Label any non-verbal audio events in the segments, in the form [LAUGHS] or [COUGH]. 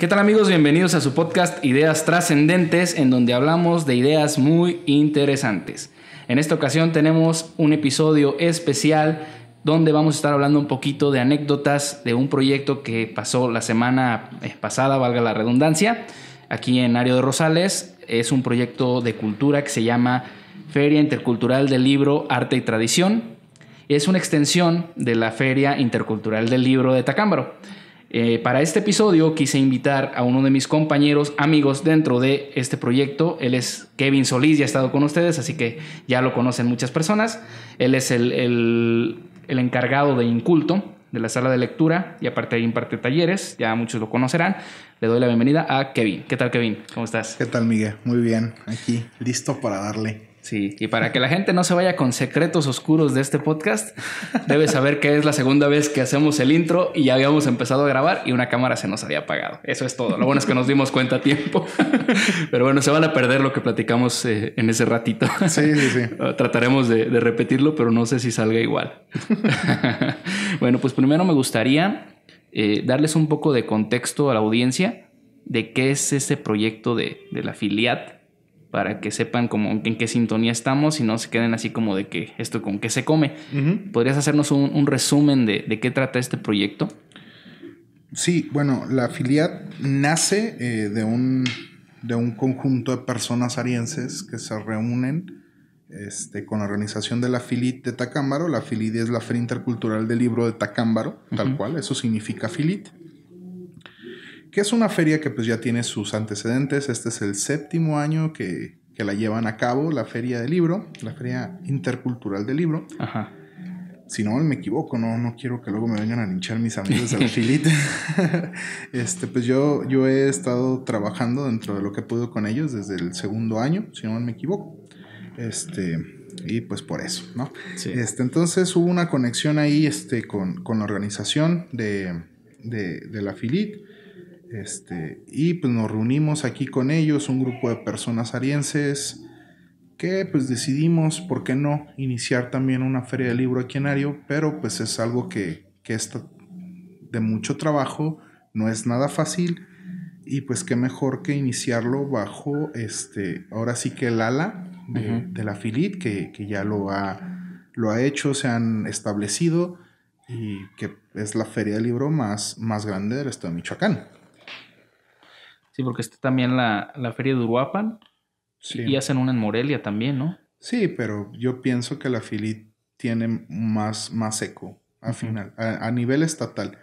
¿Qué tal amigos? Bienvenidos a su podcast Ideas Trascendentes, en donde hablamos de ideas muy interesantes. En esta ocasión tenemos un episodio especial donde vamos a estar hablando un poquito de anécdotas de un proyecto que pasó la semana eh, pasada, valga la redundancia, aquí en Ario de Rosales. Es un proyecto de cultura que se llama Feria Intercultural del Libro, Arte y Tradición. Es una extensión de la Feria Intercultural del Libro de Tacámbaro. Eh, para este episodio quise invitar a uno de mis compañeros, amigos dentro de este proyecto. Él es Kevin Solís, ya ha estado con ustedes, así que ya lo conocen muchas personas. Él es el, encargado de Inculto, de la sala de lectura, y aparte imparte talleres, ya muchos lo conocerán. Le doy la bienvenida a Kevin. ¿Qué tal, Kevin? ¿Cómo estás? ¿Qué tal, Miguel? Muy bien, aquí, listo para darle. Sí, y para que la gente no se vaya con secretos oscuros de este podcast, debes saber que es la segunda vez que hacemos el intro y ya habíamos empezado a grabar y una cámara se nos había apagado. Eso es todo. Lo bueno es que nos dimos cuenta a tiempo. Pero bueno, se van a perder lo que platicamos eh, en ese ratito. Sí, sí, sí. [LAUGHS] Ah, trataremos de, repetirlo, pero no sé si salga igual. [LAUGHS] bueno, pues primero me gustaría eh, darles un poco de contexto a la audiencia de qué es ese proyecto de, de la Filiat para que sepan como en qué sintonía estamos y no se queden así como de que esto con qué se come. ¿Podrías hacernos un, resumen de, qué trata este proyecto? Sí, bueno, la afiliad nace eh, de, un, de un conjunto de personas arienses que se reúnen este, con la organización de la FILIT de Tacámbaro. La FILIT es la Feria Intercultural del Libro de Tacámbaro, tal cual, eso significa FILIT que es una feria que pues ya tiene sus antecedentes. Este es el séptimo año que, que la llevan a cabo, la feria de libro, la feria intercultural de libro. Ajá. Si no me equivoco, no, no quiero que luego me vengan a linchar mis amigos la [LAUGHS] filite. este, pues yo, yo he estado trabajando dentro de lo que puedo con ellos desde el segundo año, si no me equivoco. Este, y pues por eso, ¿no? Este, entonces hubo una conexión ahí este, con, con la organización de, de, de la FILIT. Este, y pues nos reunimos aquí con ellos, un grupo de personas arienses, que pues decidimos, ¿por qué no?, iniciar también una feria de libro aquí en Ario, pero pues es algo que, que está de mucho trabajo, no es nada fácil, y pues qué mejor que iniciarlo bajo, este, ahora sí que el ala de, la Filit, que, que, ya lo ha, lo ha hecho, se han establecido, y que es la feria de libro más, más grande del estado de Michoacán. Sí, porque está también la, la feria de Uruapan. Sí. Y hacen una en Morelia también, ¿no? Sí, pero yo pienso que la Filit tiene más, más eco al final, a, nivel estatal.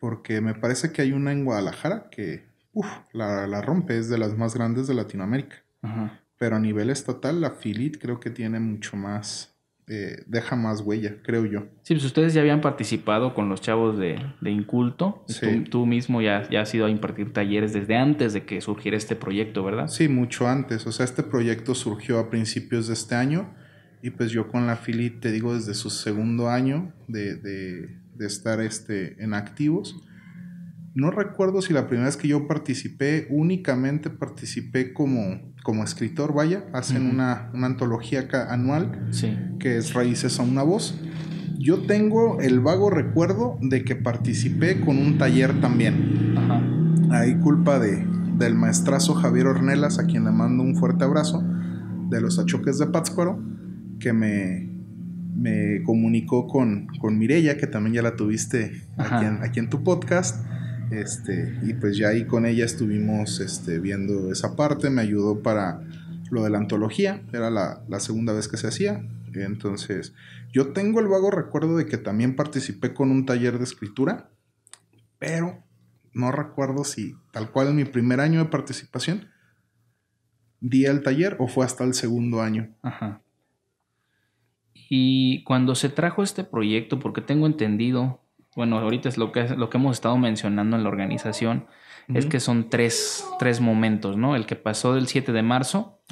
Porque me parece que hay una en Guadalajara que la, rompe, es de las más grandes de Latinoamérica. Pero a nivel estatal, la Filit creo que tiene mucho más, eh, deja más huella, creo yo. Sí, pues ustedes ya habían participado con los chavos de, Inculto. Tú, mismo ya, ya has ido a impartir talleres desde antes de que surgiera este proyecto, ¿verdad? Sí, mucho antes. O sea, este proyecto surgió a principios de este año y pues yo con la Fili, te digo, desde su segundo año de, estar este, en activos no recuerdo si la primera vez que yo participé, únicamente participé como, como escritor, vaya, hacen una, una, antología anual que es Raíces a una voz. Yo tengo el vago recuerdo de que participé con un taller también. Ajá. Ahí culpa de, del maestrazo Javier Ornelas, a quien le mando un fuerte abrazo, de los achoques de Pátzcuaro, que me, me comunicó con, con que también ya la tuviste aquí en, aquí en, tu podcast este, y pues ya ahí con ella estuvimos este, viendo esa parte, me ayudó para lo de la antología, era la, la, segunda vez que se hacía. Entonces, yo tengo el vago recuerdo de que también participé con un taller de escritura, pero no recuerdo si tal cual en mi primer año de participación di el taller o fue hasta el segundo año. Ajá. Y cuando se trajo este proyecto, porque tengo entendido bueno, ahorita es lo que, lo que hemos estado mencionando en la organización, es que son tres, tres, momentos, ¿no? El que pasó del 7 de marzo,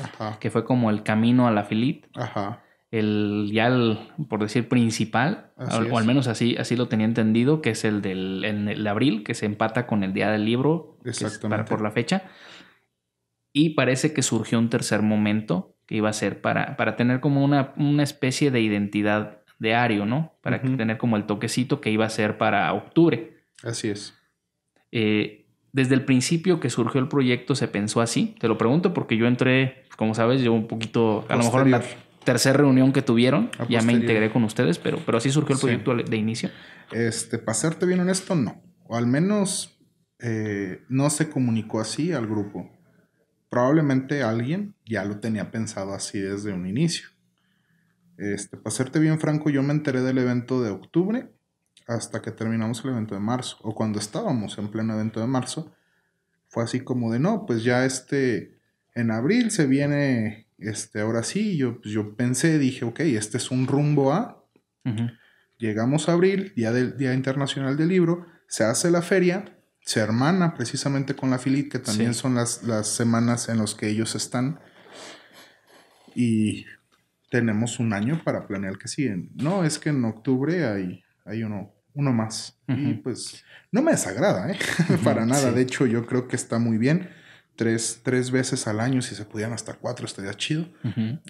que fue como el camino a la filit, el ya por decir, principal, o, al menos así, así lo tenía entendido, que es el del el abril, que se empata con el día del libro, por la fecha. Y parece que surgió un tercer momento que iba a ser para, tener como una, una especie de identidad Diario, ¿no? Para tener como el toquecito que iba a ser para octubre. Así es. Eh, desde el principio que surgió el proyecto se pensó así. Te lo pregunto porque yo entré, como sabes, yo un poquito, a lo mejor en la tercera reunión que tuvieron, ya me integré con ustedes, pero, pero así surgió el proyecto de inicio. Este, para serte bien honesto, no. O al menos eh, no se comunicó así al grupo. Probablemente alguien ya lo tenía pensado así desde un inicio. Este, para serte bien franco, yo me enteré del evento de octubre hasta que terminamos el evento de marzo, o cuando estábamos en pleno evento de marzo, fue así como de, no, pues ya este, en abril se viene, este, ahora sí, yo, pues, yo pensé, dije, ok, este es un rumbo a, llegamos a abril, día, del, día Internacional del Libro, se hace la feria, se hermana precisamente con la Filit, que también son las, las, semanas en las que ellos están. Y tenemos un año para planear que siguen. No, es que en octubre hay, hay uno, uno más. Y pues no me desagrada, ¿eh? [LAUGHS] para nada. De hecho, yo creo que está muy bien. Tres, tres, veces al año, si se pudieran hasta cuatro, estaría chido.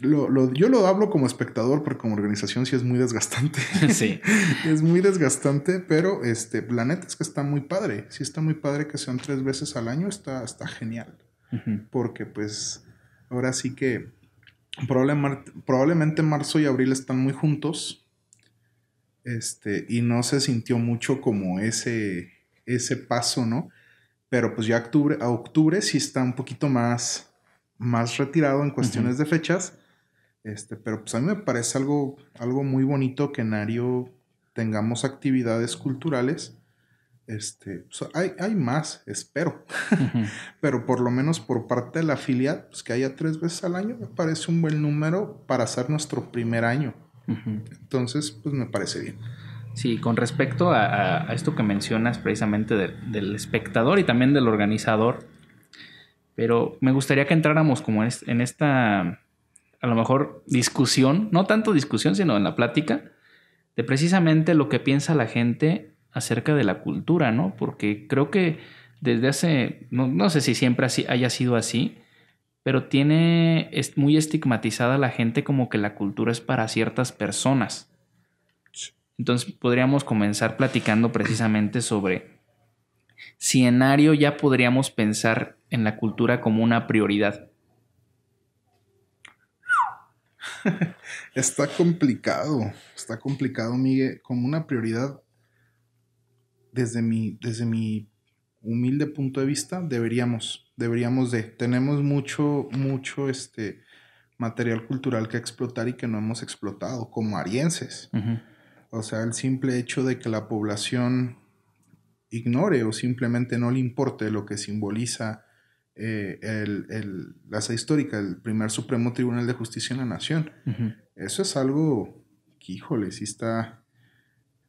yo lo hablo como espectador, porque como organización sí es muy desgastante. [LAUGHS] sí. [LAUGHS] es muy desgastante, pero este, la neta es que está muy padre. Si está muy padre que sean tres veces al año, está, está genial. Porque pues ahora sí que probablemente marzo y abril están muy juntos. Este, y no se sintió mucho como ese, ese paso, ¿no? Pero pues ya octubre, a octubre sí está un poquito más, más retirado en cuestiones de fechas. Este, pero pues a mí me parece algo, algo muy bonito que en Ario tengamos actividades culturales este, hay, hay, más, espero. [LAUGHS] Pero por lo menos por parte de la filial, pues que haya tres veces al año, me parece un buen número para hacer nuestro primer año. Entonces, pues me parece bien. Sí, con respecto a, esto que mencionas precisamente del espectador y también del organizador, pero me gustaría que entráramos como en esta, a lo mejor, discusión, no tanto discusión, sino en la plática, de precisamente lo que piensa la gente acerca de la cultura, ¿no? Porque creo que desde hace, no, sé si siempre así, haya sido así, pero tiene es muy estigmatizada la gente como que la cultura es para ciertas personas. Entonces podríamos comenzar platicando precisamente sobre si en Ario ya podríamos pensar en la cultura como una prioridad. [LAUGHS] Está complicado, está complicado, Miguel, como una prioridad desde mi, desde mi humilde punto de vista, deberíamos, deberíamos de. Tenemos mucho, mucho este material cultural que explotar y que no hemos explotado como arienses. O sea, el simple hecho de que la población ignore o simplemente no le importe lo que simboliza eh, el, la sede histórica, el primer Supremo Tribunal de Justicia en la Nación. Eso es algo que, híjole, sí está,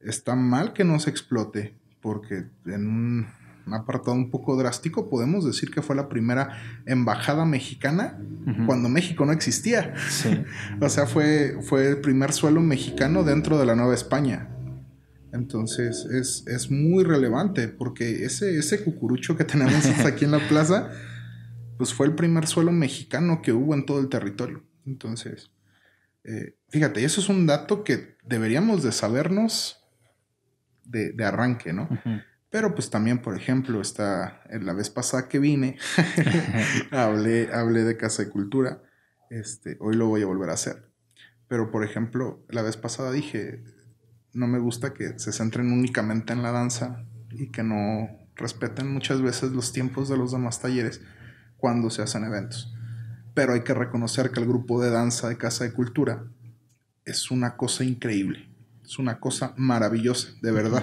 está mal que no se explote, porque en un, apartado un poco drástico podemos decir que fue la primera embajada mexicana cuando México no existía. [LAUGHS] o sea, fue, fue el primer suelo mexicano dentro de la Nueva España. Entonces es, muy relevante porque ese, ese cucurucho que tenemos [LAUGHS] aquí en la plaza, pues fue el primer suelo mexicano que hubo en todo el territorio. Entonces, eh, fíjate, eso es un dato que deberíamos de sabernos de, arranque, ¿no? Pero pues también, por ejemplo, está, eh, la vez pasada que vine, [LAUGHS] hablé, hablé de Casa de Cultura, este, hoy lo voy a volver a hacer. Pero, por ejemplo, la vez pasada dije, no me gusta que se centren únicamente en la danza y que no respeten muchas veces los tiempos de los demás talleres cuando se hacen eventos. Pero hay que reconocer que el grupo de danza de Casa de Cultura es una cosa increíble. Es una cosa maravillosa, de verdad.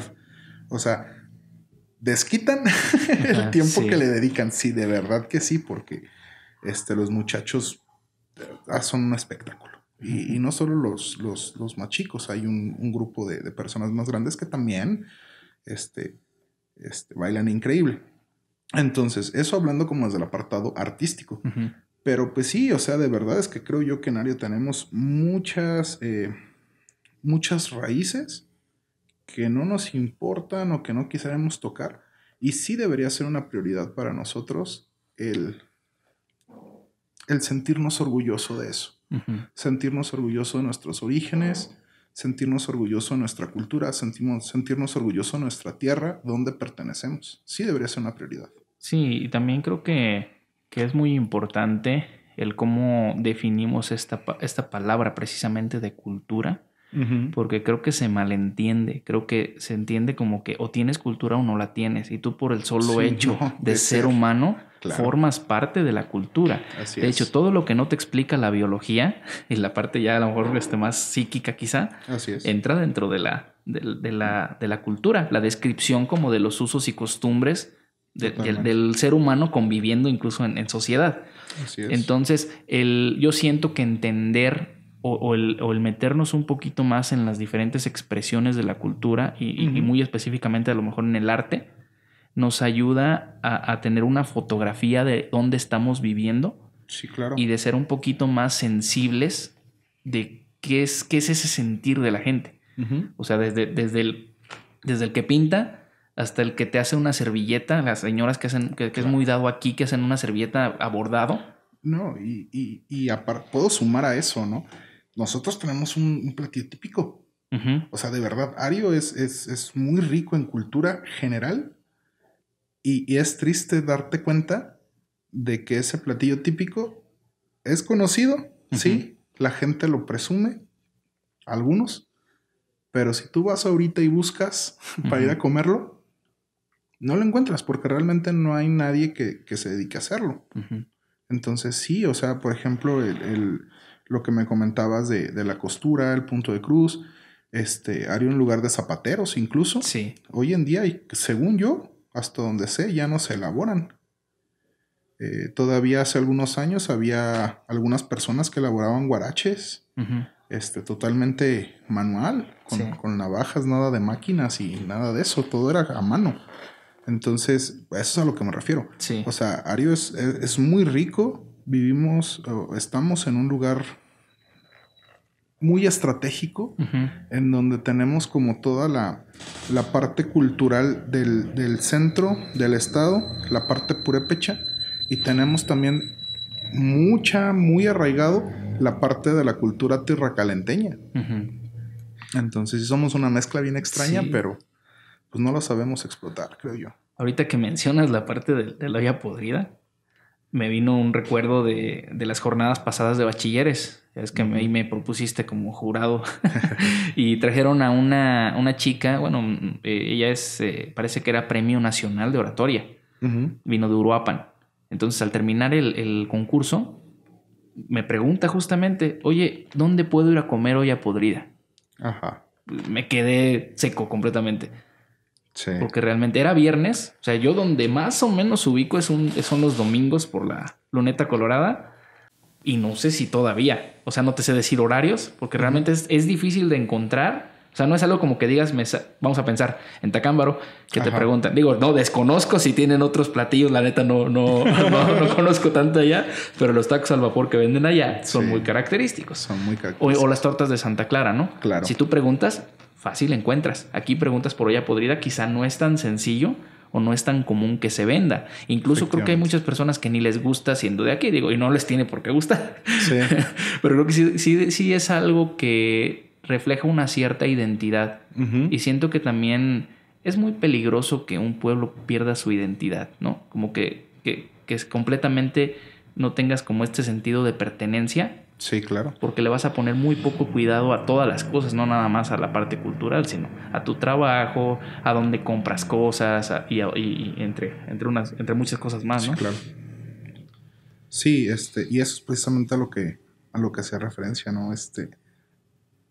O sea, desquitan [LAUGHS] el tiempo que le dedican. Sí, de verdad que sí, porque este, los muchachos son un espectáculo. Y, no solo los, los, más chicos, hay un, grupo de, personas más grandes que también este, este, bailan increíble. Entonces, eso hablando como desde el apartado artístico. Pero pues sí, o sea, de verdad es que creo yo que en Ario tenemos muchas eh, muchas raíces que no nos importan o que no quisiéramos tocar. Y sí debería ser una prioridad para nosotros el, sentirnos orgulloso de eso. Sentirnos orgulloso de nuestros orígenes, sentirnos orgulloso de nuestra cultura, sentirnos orgulloso de nuestra tierra, donde pertenecemos. Sí debería ser una prioridad. Sí, y también creo que, es muy importante el cómo definimos esta, esta palabra precisamente de cultura porque creo que se malentiende, creo que se entiende como que o tienes cultura o no la tienes, y tú por el solo hecho [LAUGHS] de, ser, humano formas parte de la cultura. de hecho, todo lo que no te explica la biología, [LAUGHS] y la parte ya a lo mejor este, más psíquica quizá, entra dentro de la, de, la, cultura, la descripción como de los usos y costumbres del, ser humano conviviendo incluso en, sociedad. Entonces, el, yo siento que entender o, el, meternos un poquito más en las diferentes expresiones de la cultura y, muy específicamente a lo mejor en el arte, nos ayuda a, tener una fotografía de dónde estamos viviendo. Sí, claro. Y de ser un poquito más sensibles de qué es, qué es ese sentir de la gente. O sea, desde, desde, el, desde el que pinta hasta el que te hace una servilleta, las señoras que hacen, que, es muy dado aquí, que hacen una servilleta abordado. No, y, y puedo sumar a eso, ¿no? nosotros tenemos un, platillo típico. O sea, de verdad, Ario es, muy rico en cultura general y, es triste darte cuenta de que ese platillo típico es conocido, sí, la gente lo presume, algunos, pero si tú vas ahorita y buscas [LAUGHS] para ir a comerlo, no lo encuentras porque realmente no hay nadie que, se dedique a hacerlo. Entonces sí, o sea, por ejemplo, el lo que me comentabas de, la costura, el punto de cruz. Este, haría un lugar de zapateros incluso. Sí. Hoy en día, según yo, hasta donde sé, ya no se elaboran. Eh, todavía hace algunos años había algunas personas que elaboraban guaraches, este, totalmente manual, con, navajas, nada de máquinas y nada de eso, todo era a mano. Entonces, eso es a lo que me refiero. Sí. O sea, Ario es, es muy rico vivimos estamos en un lugar muy estratégico, en donde tenemos como toda la, parte cultural del, centro, del estado, la parte purépecha, y tenemos también mucha, muy arraigado la parte de la cultura tirracalenteña. Entonces, somos una mezcla bien extraña, pero pues no lo sabemos explotar, creo yo. Ahorita que mencionas la parte de, de la olla podrida, me vino un recuerdo de, las jornadas pasadas de bachilleres. Es que ahí me propusiste como jurado. [LAUGHS] [LAUGHS] y trajeron a una, chica, bueno, eh, ella es, eh, parece que era Premio Nacional de Oratoria. Vino de Uruapan. Entonces, al terminar el, el, concurso, me pregunta justamente, oye, ¿dónde puedo ir a comer olla podrida? Ajá. Me quedé seco completamente. Porque realmente era viernes. O sea, yo donde más o menos ubico es un, son los domingos por la luneta colorada. Y no sé si todavía. O sea, no te sé decir horarios, porque realmente es, es difícil de encontrar. O sea, no es algo como que digas, vamos a pensar en Tacámbaro, que te preguntan. Digo, no, desconozco si tienen otros platillos. La neta, [LAUGHS] no, no, no, conozco tanto allá, pero los tacos al vapor que venden allá son muy característicos. Son muy característicos. O, o las tortas de Santa Clara, ¿no? Claro. Si tú preguntas, fácil encuentras. Aquí preguntas por olla podrida, quizá no es tan sencillo o no es tan común que se venda. Incluso creo que hay muchas personas que ni les gusta siendo de aquí, digo, y no les tiene por qué gustar. [LAUGHS] Pero creo que sí, sí, es algo que refleja una cierta identidad. Y siento que también es muy peligroso que un pueblo pierda su identidad, ¿no? Como que, que, que es completamente no tengas como este sentido de pertenencia Sí, claro. Porque le vas a poner muy poco cuidado a todas las cosas, no nada más a la parte cultural, sino a tu trabajo, a dónde compras cosas y, entre, entre, unas, entre muchas cosas más, ¿no? Sí, claro. Sí, este, y eso es precisamente a lo que, a lo que hacía referencia, ¿no? Este,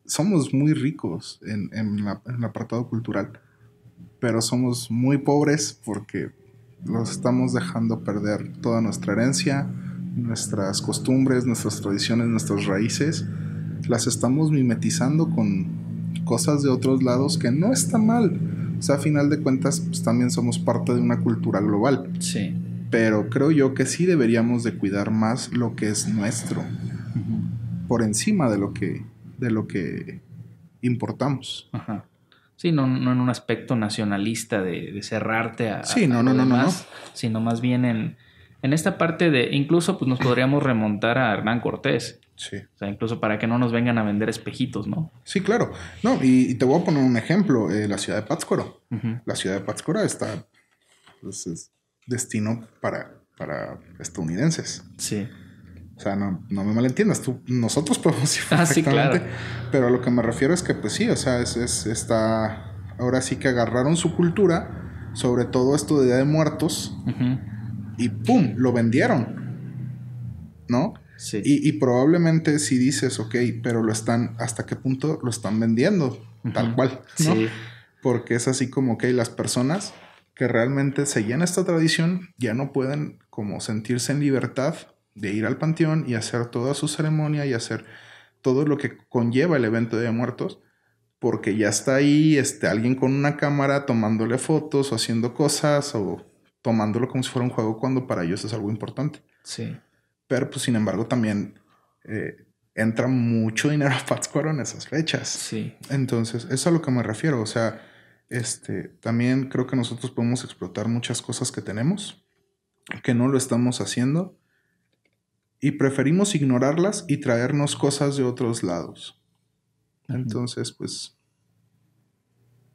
somos muy ricos en, en, la, en el apartado cultural, pero somos muy pobres porque los estamos dejando perder toda nuestra herencia, nuestras costumbres, nuestras tradiciones, nuestras raíces, las estamos mimetizando con cosas de otros lados que no está mal. O sea, a final de cuentas, pues, también somos parte de una cultura global. Sí. Pero creo yo que sí deberíamos de cuidar más lo que es nuestro. Por encima de lo que, de lo que importamos. Ajá. Sí, no, en un aspecto nacionalista de, cerrarte a, sí, no, no, no, no, no, sino más bien en, en esta parte de, incluso pues nos podríamos remontar a Hernán Cortés. Sí. O sea, incluso para que no nos vengan a vender espejitos, ¿no? Sí, claro. No, y, te voy a poner un ejemplo, eh, la ciudad de Pátzcuaro. La ciudad de Pátzcuaro está, pues, es destino para, para estadounidenses. Sí. O sea, no, no me malentiendas, tú, nosotros podemos ir [LAUGHS] ah, sí, claro. pero a lo que me refiero es que, pues sí, o sea, es, es está, ahora sí que agarraron su cultura, sobre todo esto de Día de Muertos, y ¡pum! lo vendieron. ¿No? Sí. Y, probablemente si dices, ok, pero lo están, ¿hasta qué punto lo están vendiendo? Tal cual, ¿no? Sí. Porque es así como, que las personas que realmente seguían esta tradición ya no pueden como sentirse en libertad de ir al panteón y hacer toda su ceremonia y hacer todo lo que conlleva el evento de muertos, porque ya está ahí este, alguien con una cámara tomándole fotos o haciendo cosas o tomándolo como si fuera un juego cuando para ellos es algo importante. Sí. Pero pues sin embargo también eh, entra mucho dinero a Pátzcuaro en esas fechas. Sí. Entonces, eso es a lo que me refiero. O sea, este, también creo que nosotros podemos explotar muchas cosas que tenemos, que no lo estamos haciendo, y preferimos ignorarlas y traernos cosas de otros lados. Entonces, pues,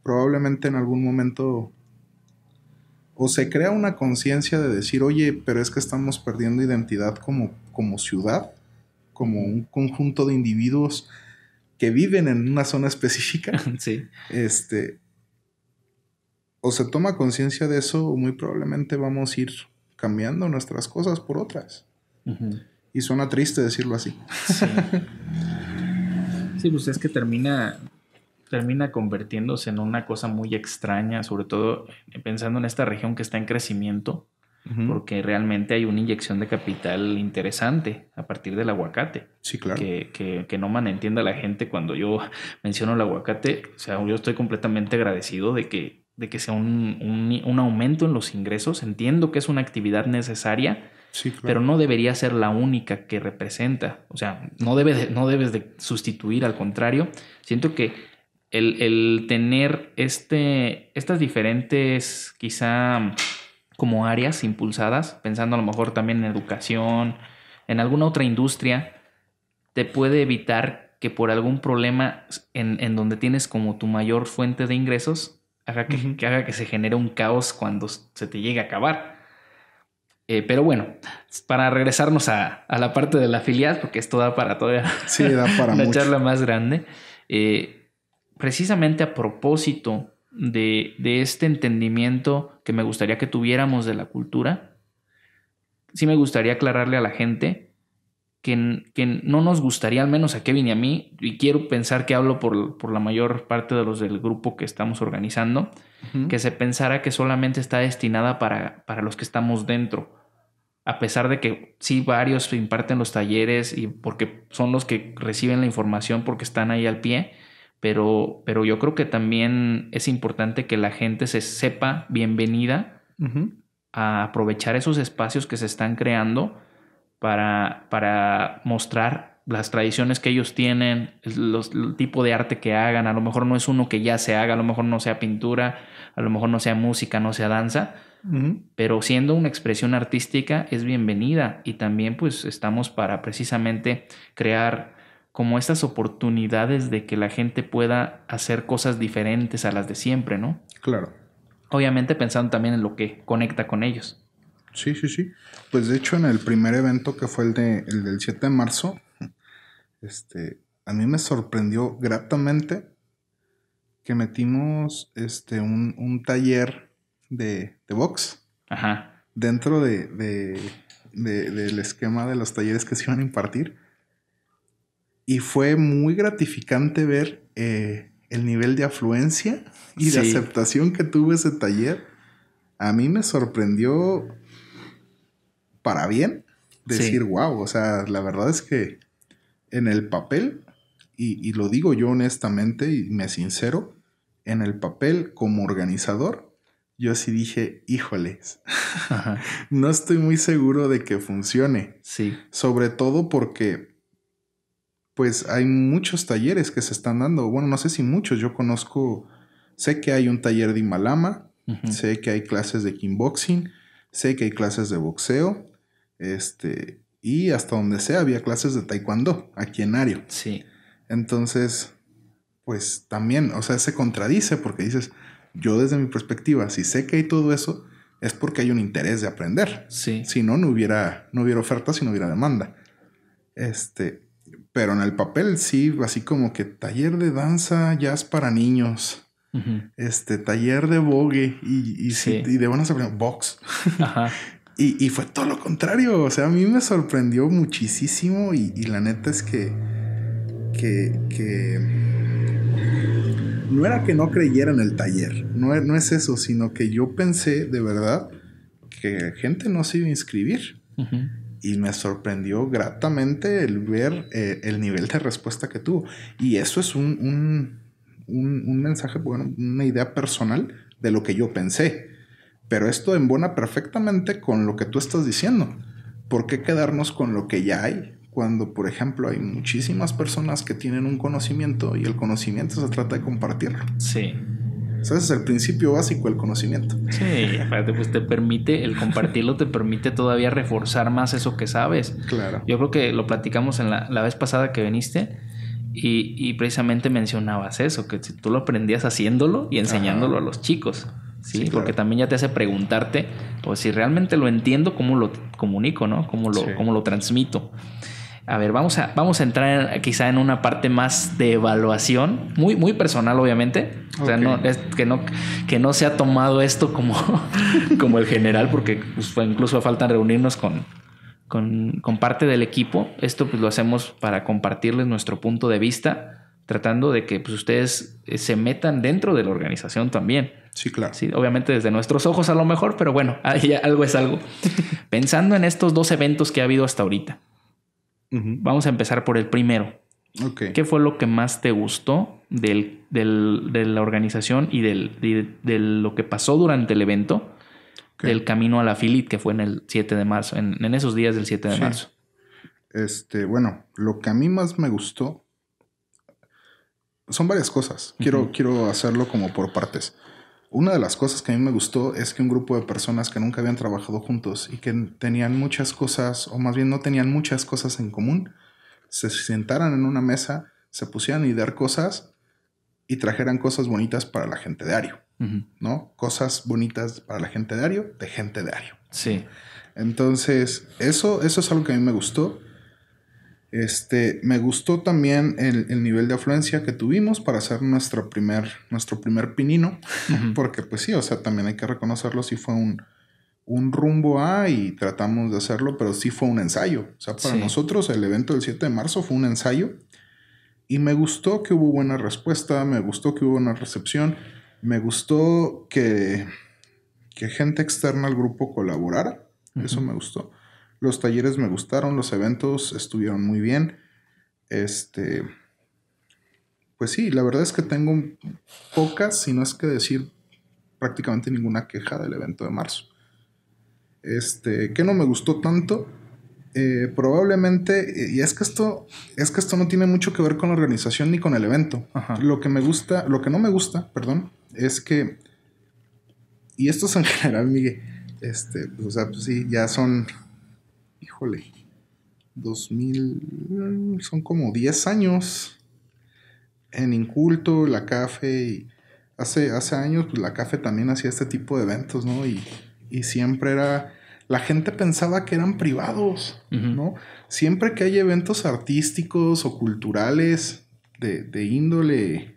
probablemente en algún momento o se crea una conciencia de decir, oye, pero es que estamos perdiendo identidad como, como ciudad, como un conjunto de individuos que viven en una zona específica. [LAUGHS] Sí. Este, o se toma conciencia de eso, o muy probablemente vamos a ir cambiando nuestras cosas por otras. Y suena triste decirlo así. sí, [LAUGHS] pues es que termina termina convirtiéndose en una cosa muy extraña, sobre todo eh, pensando en esta región que está en crecimiento, porque realmente hay una inyección de capital interesante a partir del aguacate. Sí, claro. Que, que, que no malentienda la gente cuando yo menciono el aguacate. O sea, yo estoy completamente agradecido de que, de que sea un, un, aumento en los ingresos. Entiendo que es una actividad necesaria, pero no debería ser la única que representa. O sea, no, debe no debes de sustituir, al contrario, siento que el, tener este, estas diferentes quizá como áreas impulsadas, pensando a lo mejor también en educación, en alguna otra industria, te puede evitar que por algún problema en, donde tienes como tu mayor fuente de ingresos, haga que, haga que se genere un caos cuando se te llegue a acabar. Eh, pero bueno, para regresarnos a, a, la parte de la filial, porque esto da para todavía [LAUGHS] la charla más grande, eh, precisamente a propósito de, este entendimiento que me gustaría que tuviéramos de la cultura, sí me gustaría aclararle a la gente que, no nos gustaría, al menos a Kevin y a mí, y quiero pensar que hablo por, la mayor parte de los del grupo que estamos organizando, que se pensara que solamente está destinada para, para los que estamos dentro a pesar de que sí varios imparten los talleres y porque son los que reciben la información porque están ahí al pie, pero, yo creo que también es importante que la gente se sepa bienvenida a aprovechar esos espacios que se están creando para, para mostrar las tradiciones que ellos tienen, los, el tipo de arte que hagan, a lo mejor no es uno que ya se haga, a lo mejor no sea pintura, a lo mejor no sea música, no sea danza, pero siendo una expresión artística es bienvenida y también pues estamos para precisamente crear como estas oportunidades de que la gente pueda hacer cosas diferentes a las de siempre, ¿no? Claro. Obviamente pensando también en lo que conecta con ellos. Sí, sí, sí. Pues de hecho en el primer evento que fue el, del 7 de marzo, este, a mí me sorprendió gratamente que metimos este, un, un taller de, de box dentro de, del esquema de los talleres que se iban a impartir. Y fue muy gratificante ver eh, el nivel de afluencia y de aceptación que tuvo ese taller. A mí me sorprendió para bien decir, guau. wow, o sea, la verdad es que en el papel, y, lo digo yo honestamente y me sincero, en el papel como organizador, yo así dije, híjoles, [LAUGHS] no estoy muy seguro de que funcione. Sí. Sobre todo porque pues hay muchos talleres que se están dando. Bueno, no sé si muchos, yo conozco, sé que hay un taller de Himalama, sé que hay clases de kickboxing, sé que hay clases de boxeo, este, y hasta donde sea había clases de taekwondo aquí en Ario. Sí. Entonces, pues también, o sea, se contradice porque dices, yo desde mi perspectiva, si sé que hay todo eso, es porque hay un interés de aprender. Sí. Si no, no hubiera, no hubiera oferta, si no hubiera demanda. Este, pero en el papel sí, así como que taller de danza jazz para niños. Este taller de vogue y, y, sí. y de buenas box. [LAUGHS] y, fue todo lo contrario. O sea, a mí me sorprendió muchísimo. Y, la neta es que, que, que no era que no creyera en el taller. No, e, no es eso, sino que yo pensé de verdad que gente no se iba a inscribir y me sorprendió gratamente el ver eh, el nivel de respuesta que tuvo. Y eso es un, mensaje, bueno, una idea personal de lo que yo pensé. Pero esto embona perfectamente con lo que tú estás diciendo. ¿Por qué quedarnos con lo que ya hay? Cuando, por ejemplo, hay muchísimas personas que tienen un conocimiento y el conocimiento se trata de compartirlo. Sí. Ese Es el principio básico del conocimiento. Sí, pues te permite, el compartirlo te permite todavía reforzar más eso que sabes. Claro. Yo creo que lo platicamos en la, la vez pasada que viniste. Y, precisamente mencionabas eso, que tú lo aprendías haciéndolo y enseñándolo a los chicos. ¿sí? Porque también ya te hace preguntarte, pues si realmente lo entiendo, ¿cómo lo comunico, no? ¿Cómo lo, cómo lo transmito? a ver, vamos a, vamos a entrar quizá en una parte más de evaluación, muy, muy personal, obviamente. O sea, no, es, que, no, que no se ha tomado esto como, [LAUGHS] como el general, porque pues, incluso falta reunirnos con, con, parte del equipo. Esto pues, lo hacemos para compartirles nuestro punto de vista, tratando de que pues, ustedes eh, se metan dentro de la organización también. Sí, claro. Sí, obviamente desde nuestros ojos a lo mejor, pero bueno, algo es algo. [LAUGHS] Pensando en estos dos eventos que ha habido hasta ahorita Vamos a empezar por el primero. ¿Qué fue lo que más te gustó de la organización y de, lo que pasó durante el evento? Del camino a la Filit, que fue en el 7 de marzo, en, esos días del 7 de marzo. Este, bueno, lo que a mí más me gustó son varias cosas. Quiero, quiero hacerlo como por partes. Una de las cosas que a mí me gustó es que un grupo de personas que nunca habían trabajado juntos y que tenían muchas cosas, o más bien no tenían muchas cosas en común, se sentaran en una mesa, se pusieran a idear cosas y trajeran cosas bonitas para la gente de Ario, ¿no? Cosas bonitas para la gente de Ario, de gente de Ario. Sí. Entonces, eso, eso es algo que a mí me gustó. Este, me gustó también el, nivel de afluencia que tuvimos para hacer nuestro primer, nuestro primer pinino, porque pues sí, o sea, también hay que reconocerlo, sí fue un, rumbo A y tratamos de hacerlo, pero sí fue un ensayo. O sea, para nosotros el evento del 7 de marzo fue un ensayo y me gustó que hubo buena respuesta, me gustó que hubo una recepción, me gustó que, gente externa al grupo colaborara, eso me gustó. Los talleres me gustaron, los eventos estuvieron muy bien. Este, pues sí, la verdad es que tengo pocas, si no es que decir prácticamente ninguna queja del evento de marzo. Este, ¿Qué no me gustó tanto, eh, probablemente, y es que esto, es que esto no tiene mucho que ver con la organización ni con el evento. Lo que me gusta, lo que no me gusta, perdón, es que, y esto es en general, Miguel, este, o sea, pues sí, ya son híjole, 2000, son como 10 años en Inculto, la CAFE, hace, hace años pues, la CAFE también hacía este tipo de eventos, ¿no? Y, siempre era, la gente pensaba que eran privados, ¿no? Siempre que hay eventos artísticos o culturales de, índole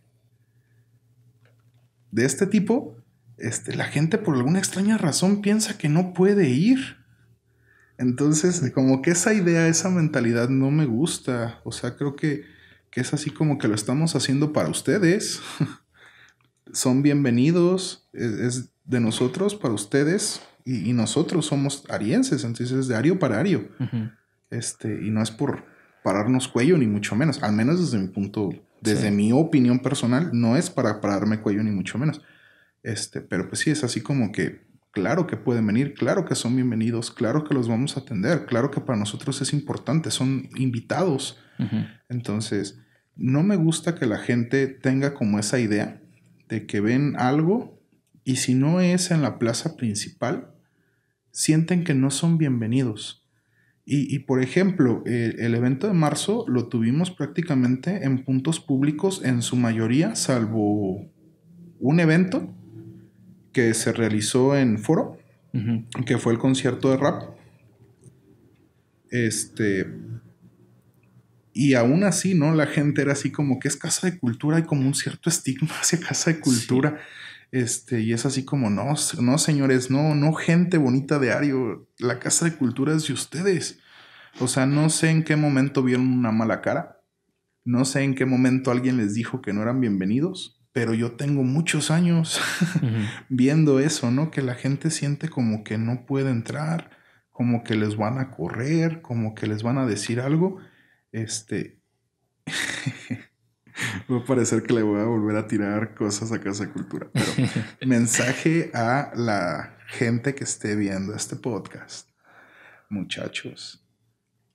de este tipo, este, la gente por alguna extraña razón piensa que no puede ir. Entonces, como que esa idea, esa mentalidad no me gusta. O sea, creo que, que es así como que lo estamos haciendo para ustedes. [LAUGHS] Son bienvenidos, es, de nosotros para ustedes y, nosotros somos arienses, entonces es de ario para ario. Este, y no es por pararnos cuello ni mucho menos, al menos desde mi punto, desde mi opinión personal, no es para pararme cuello ni mucho menos. Este, pero pues sí, es así como que claro que pueden venir, claro que son bienvenidos, claro que los vamos a atender, claro que para nosotros es importante, son invitados. Entonces, no me gusta que la gente tenga como esa idea de que ven algo y si no es en la plaza principal, sienten que no son bienvenidos. Y, por ejemplo, el evento de marzo lo tuvimos prácticamente en puntos públicos en su mayoría, salvo un evento que se realizó en Foro, que fue el concierto de rap. Este. Y aún así, ¿no? La gente era así como que es casa de cultura, hay como un cierto estigma [LAUGHS] hacia casa de cultura. Este, y es así como, no, no, señores, no, no, gente bonita de Ario, la casa de cultura es de ustedes. O sea, no sé en qué momento vieron una mala cara, no sé en qué momento alguien les dijo que no eran bienvenidos, pero yo tengo muchos años [LAUGHS] viendo eso, ¿no? Que la gente siente como que no puede entrar, como que les van a correr, como que les van a decir algo. Este. [LAUGHS] Va a parecer que le voy a volver a tirar cosas a Casa de Cultura. Pero [LAUGHS] mensaje a la gente que esté viendo este podcast. Muchachos,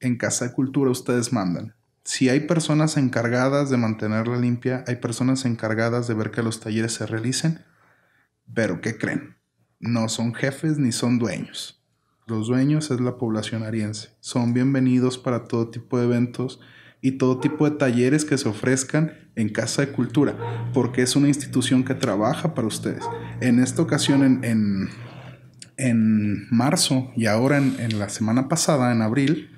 en Casa de Cultura ustedes mandan. Si hay personas encargadas de mantenerla limpia, hay personas encargadas de ver que los talleres se realicen, pero ¿qué creen? No son jefes ni son dueños. Los dueños es la población ariense. Son bienvenidos para todo tipo de eventos y todo tipo de talleres que se ofrezcan en Casa de Cultura, porque es una institución que trabaja para ustedes. En esta ocasión, en, marzo y ahora en la semana pasada, en abril,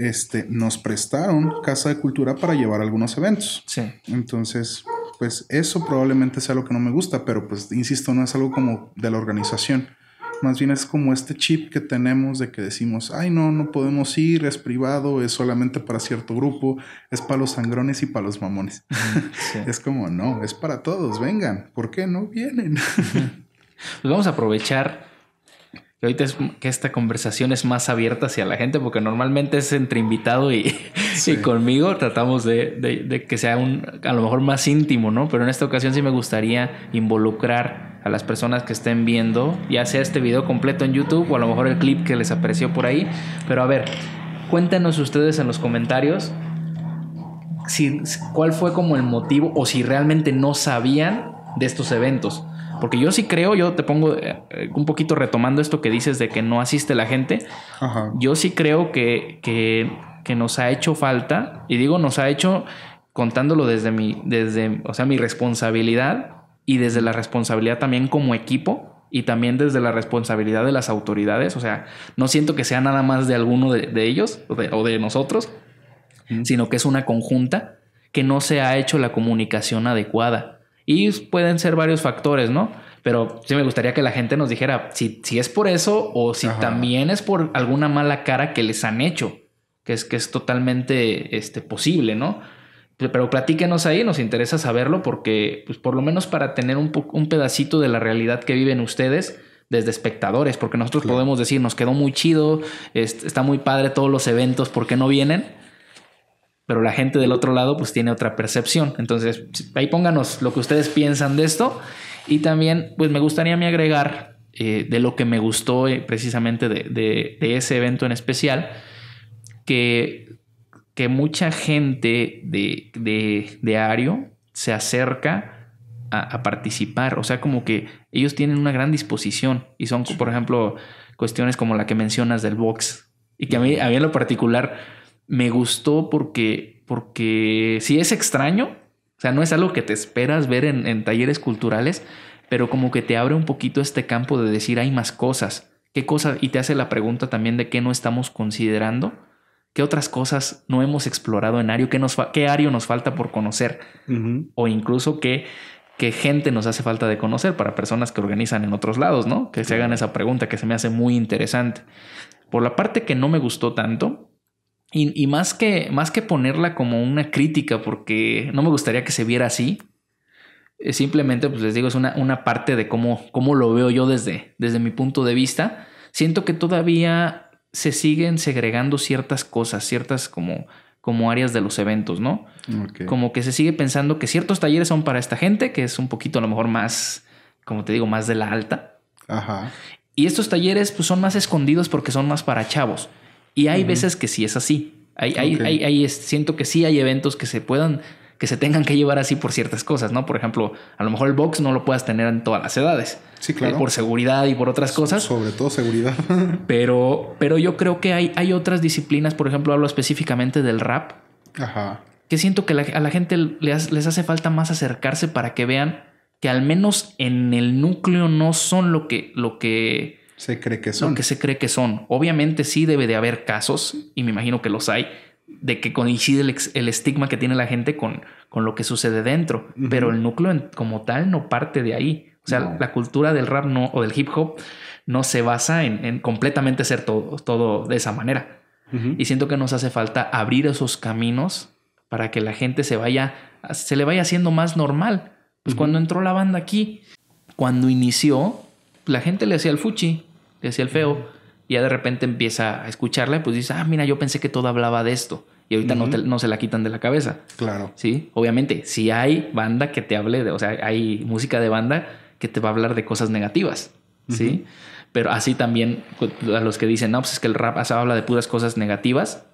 este, nos prestaron Casa de Cultura para llevar algunos eventos. Sí. Entonces, pues eso probablemente sea lo que no me gusta, pero pues, insisto, no es algo como de la organización. Más bien es como este chip que tenemos de que decimos, ay no, no podemos ir, es privado, es solamente para cierto grupo, es para los sangrones y para los mamones. [LAUGHS] es como, no, es para todos, vengan, ¿por qué no vienen? [LAUGHS] Pues vamos a aprovechar que ahorita es que esta conversación es más abierta hacia la gente, porque normalmente es entre invitado y, [LAUGHS] conmigo tratamos de, que sea un, a lo mejor más íntimo, ¿no? Pero en esta ocasión sí me gustaría involucrar a las personas que estén viendo, ya sea este video completo en YouTube o a lo mejor el clip que les apareció por ahí. Pero a ver, cuéntenos ustedes en los comentarios si, cuál fue como el motivo o si realmente no sabían de estos eventos. Porque yo sí creo, yo te pongo eh, eh, un poquito retomando esto que dices de que no asiste la gente. Yo sí creo que, nos ha hecho falta, y digo nos ha hecho contándolo desde mi, desde, o sea, mi responsabilidad y desde la responsabilidad también como equipo y también desde la responsabilidad de las autoridades. O sea, no siento que sea nada más de alguno de, ellos o de, nosotros, sino que es una conjunta que no se ha hecho la comunicación adecuada. Y pueden ser varios factores, ¿no? Pero sí me gustaría que la gente nos dijera si, si es por eso o si también es por alguna mala cara que les han hecho, que es que es totalmente este, posible, ¿no? Pero platíquenos ahí, nos interesa saberlo porque, pues, por lo menos para tener un, un pedacito de la realidad que viven ustedes desde espectadores, porque nosotros podemos decir, nos quedó muy chido, este, está muy padre todos los eventos, ¿por qué no vienen? pero la gente del otro lado pues tiene otra percepción. Entonces, ahí pónganos lo que ustedes piensan de esto y también pues me gustaría me agregar eh, de lo que me gustó eh, precisamente de, ese evento en especial, que, que mucha gente de, de, de Ario se acerca a, participar, o sea, como que ellos tienen una gran disposición y son, por ejemplo, cuestiones como la que mencionas del box y que a mí, a mí en lo particular me gustó porque, porque si es extraño, o sea, no es algo que te esperas ver en, talleres culturales, pero como que te abre un poquito este campo de decir hay más cosas, qué cosas, y te hace la pregunta también de qué no estamos considerando, qué otras cosas no hemos explorado en Ario, qué, nos Ario nos falta por conocer, o incluso qué, qué gente nos hace falta de conocer para personas que organizan en otros lados, ¿no? Que se hagan esa pregunta que se me hace muy interesante. Por la parte que no me gustó tanto, y, más, que, más que ponerla como una crítica, porque no me gustaría que se viera así, eh, simplemente pues les digo, es una, parte de cómo, cómo lo veo yo desde, desde mi punto de vista. Siento que todavía se siguen segregando ciertas cosas, ciertas como, como áreas de los eventos, ¿no? Como que se sigue pensando que ciertos talleres son para esta gente, que es un poquito a lo mejor más, como te digo, más de la alta. Ajá. Y estos talleres pues son más escondidos porque son más para chavos. Y hay veces que sí es así. Hay, hay, hay, siento que sí hay eventos que se puedan, que se tengan que llevar así por ciertas cosas, ¿no? Por ejemplo, a lo mejor el box no lo puedas tener en todas las edades. Sí, eh, claro. por seguridad y por otras cosas. Sobre todo seguridad. [LAUGHS] pero, pero yo creo que hay, hay otras disciplinas, por ejemplo, hablo específicamente del rap. Ajá. Que siento que a la gente les, les hace falta más acercarse para que vean que al menos en el núcleo no son lo que, lo que se cree que son. que se cree que son. Obviamente sí debe de haber casos, y me imagino que los hay, de que coincide el, estigma que tiene la gente con, con lo que sucede dentro, pero el núcleo como tal no parte de ahí. O sea, la cultura del rap no, o del hip hop no se basa en, completamente ser todo, todo de esa manera. Y siento que nos hace falta abrir esos caminos para que la gente se vaya, se le vaya haciendo más normal. Pues cuando entró la banda aquí, cuando inició, la gente le hacía el fuchi, que hacía el feo, y ya de repente empieza a escucharla y pues dice, ah, mira, yo pensé que todo hablaba de esto. Y ahorita no, no, se la quitan de la cabeza. Claro. Sí, obviamente, si hay banda que te hable de, o sea, hay música de banda que te va a hablar de cosas negativas. Sí. Pero así también pues, a los que dicen, no, pues es que el rap habla de puras cosas negativas,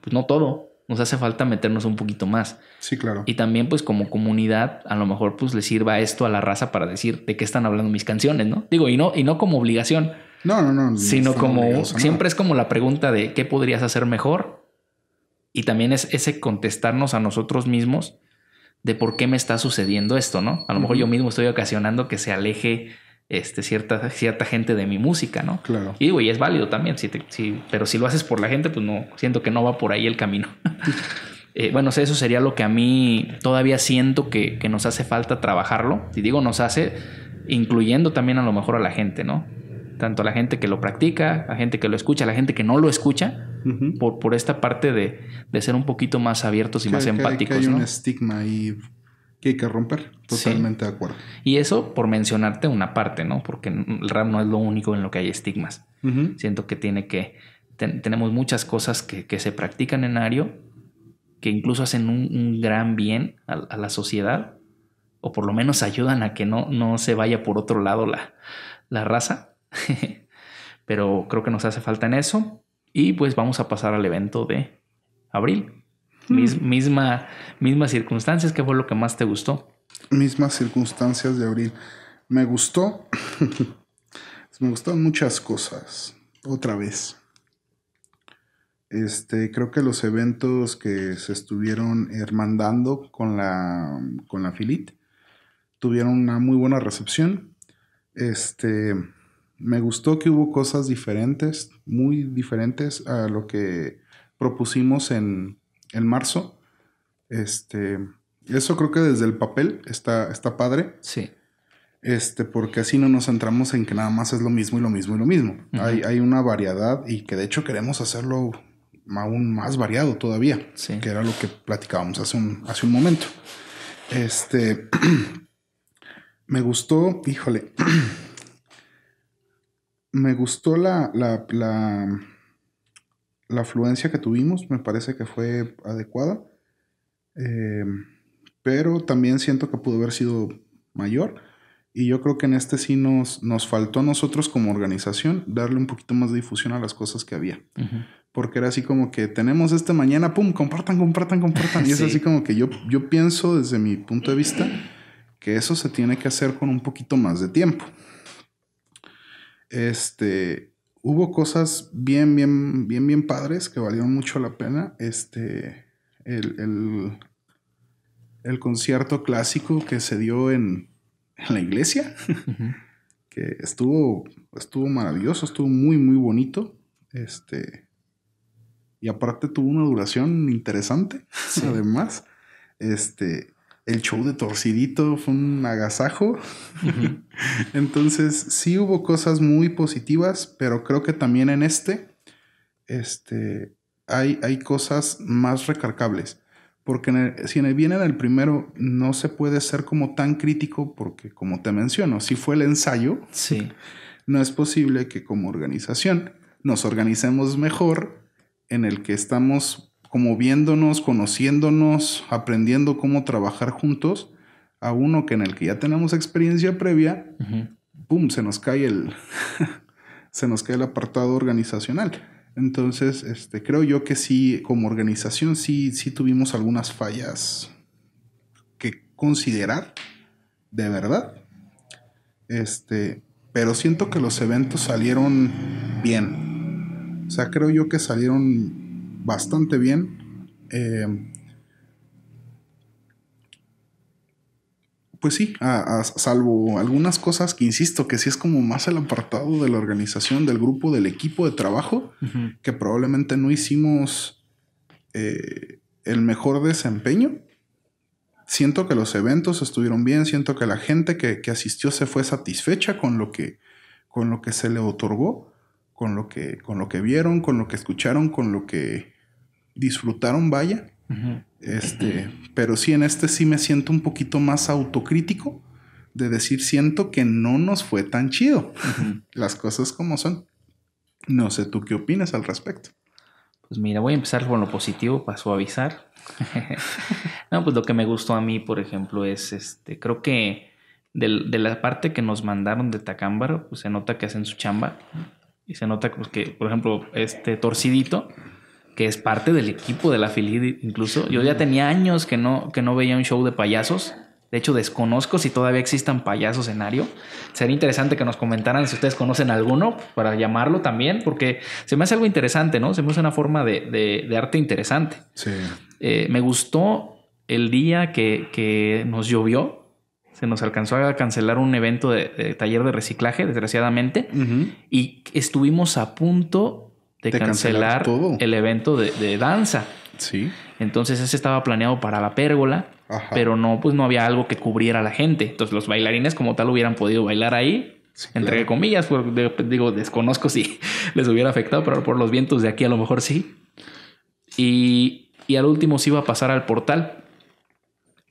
pues no todo. Nos hace falta meternos un poquito más. Sí, claro. Y también, pues, como comunidad, a lo mejor pues le sirva esto a la raza para decir de qué están hablando mis canciones, ¿no? Digo, y no, y no como obligación, no, no, no. sino como siempre es como la pregunta de qué podrías hacer mejor. Y también es ese contestarnos a nosotros mismos de por qué me está sucediendo esto, ¿no? A lo mejor yo mismo estoy ocasionando que se aleje este, cierta, cierta gente de mi música, ¿no? Claro. Y digo, y es válido también, si pero si lo haces por la gente, pues no, siento que no va por ahí el camino. [LAUGHS] Eh, bueno, eso sería lo que a mí todavía siento que, que nos hace falta trabajarlo. Y digo, nos hace, incluyendo también a lo mejor a la gente, ¿no? tanto la gente que lo practica, la gente que lo escucha, la gente que no lo escucha, por, por esta parte de, ser un poquito más abiertos y más empáticos. Que hay, un estigma y que hay que romper. Totalmente de acuerdo. Y eso por mencionarte una parte, ¿no? Porque el rap no es lo único en lo que hay estigmas. Siento que tiene que. tenemos muchas cosas que, se practican en Ario que incluso hacen un, gran bien a, la sociedad o por lo menos ayudan a que no, no se vaya por otro lado la, la raza. [LAUGHS] Pero creo que nos hace falta en eso. Y pues vamos a pasar al evento de abril. Mm. mismas circunstancias, ¿qué fue lo que más te gustó? Mismas circunstancias de abril. Me gustó. [LAUGHS] me gustaron muchas cosas. Otra vez. Este, creo que los eventos que se estuvieron hermandando con la, con la Filit tuvieron una muy buena recepción. Este me gustó que hubo cosas diferentes, muy diferentes a lo que propusimos en, marzo. Este, eso creo que desde el papel está, está padre. Sí. Este, porque así no nos centramos en que nada más es lo mismo y lo mismo y lo mismo. hay, una variedad y que de hecho queremos hacerlo aún más variado todavía, sí. que era lo que platicábamos hace un, hace un momento. Este, [CLEARS THROAT] me gustó, híjole, [CLEARS THROAT] me gustó la, la, la, afluencia que tuvimos, me parece que fue adecuada, eh, pero también siento que pudo haber sido mayor. Y yo creo que en este sí nos, nos faltó a nosotros como organización darle un poquito más de difusión a las cosas que había. Porque era así como que tenemos este mañana, pum, compartan, compartan, compartan. Y es así como que yo, yo pienso desde mi punto de vista que eso se tiene que hacer con un poquito más de tiempo. Este, hubo cosas bien, bien, bien, bien padres que valieron mucho la pena. Este, el, el, concierto clásico que se dio en, la iglesia, [LAUGHS] que estuvo, estuvo maravilloso, estuvo muy, muy bonito. Este, y aparte tuvo una duración interesante, además. Este, el show de Torcidito fue un agasajo. [LAUGHS] Entonces, sí hubo cosas muy positivas, pero creo que también en este, este hay, hay cosas más recargables. Porque si viene el, en el primero no se puede ser como tan crítico, porque como te menciono, si fue el ensayo, sí. no es posible que como organización nos organicemos mejor en el que estamos como viéndonos, conociéndonos, aprendiendo cómo trabajar juntos, a uno que en el que ya tenemos experiencia previa, ¡pum! se nos cae el. [LAUGHS] se nos cae el apartado organizacional. Entonces, este, creo yo que sí, como organización, sí, sí tuvimos algunas fallas que considerar, de verdad. Este, pero siento que los eventos salieron bien. O sea, creo yo que salieron bastante bien. Eh, pues sí, salvo algunas cosas que insisto que sí es como más el apartado de la organización, del grupo, del equipo de trabajo, que probablemente no hicimos eh, el mejor desempeño. Siento que los eventos estuvieron bien, siento que la gente que, que asistió se fue satisfecha con lo que, con lo que se le otorgó con lo que, con lo que vieron, con lo que escucharon, con lo que disfrutaron, vaya. Este, pero sí, en este sí me siento un poquito más autocrítico de decir, siento que no nos fue tan chido. Las cosas como son. No sé tú qué opinas al respecto. Pues mira, voy a empezar con lo positivo para suavizar. [LAUGHS] no, pues lo que me gustó a mí, por ejemplo, es este, creo que de, de la parte que nos mandaron de Tacámbaro, pues se nota que hacen su chamba y se nota pues que, por ejemplo, este torcidito, que es parte del equipo de la incluso, yo ya tenía años que no, que no veía un show de payasos. De hecho, desconozco si todavía existan payasos en Ario. Sería interesante que nos comentaran si ustedes conocen alguno para llamarlo también, porque se me hace algo interesante, ¿no? Se me hace una forma de, arte interesante. Sí. Eh, me gustó el día que nos llovió, se nos alcanzó a cancelar un evento de, taller de reciclaje, desgraciadamente, y estuvimos a punto de, cancelar, el evento de, danza. Sí. Entonces ese estaba planeado para la pérgola, pero no, pues no había algo que cubriera a la gente. Entonces los bailarines como tal hubieran podido bailar ahí, entre comillas, digo, desconozco si [LAUGHS] les hubiera afectado, pero por los vientos de aquí a lo mejor sí. Y, y al último se iba a pasar al portal.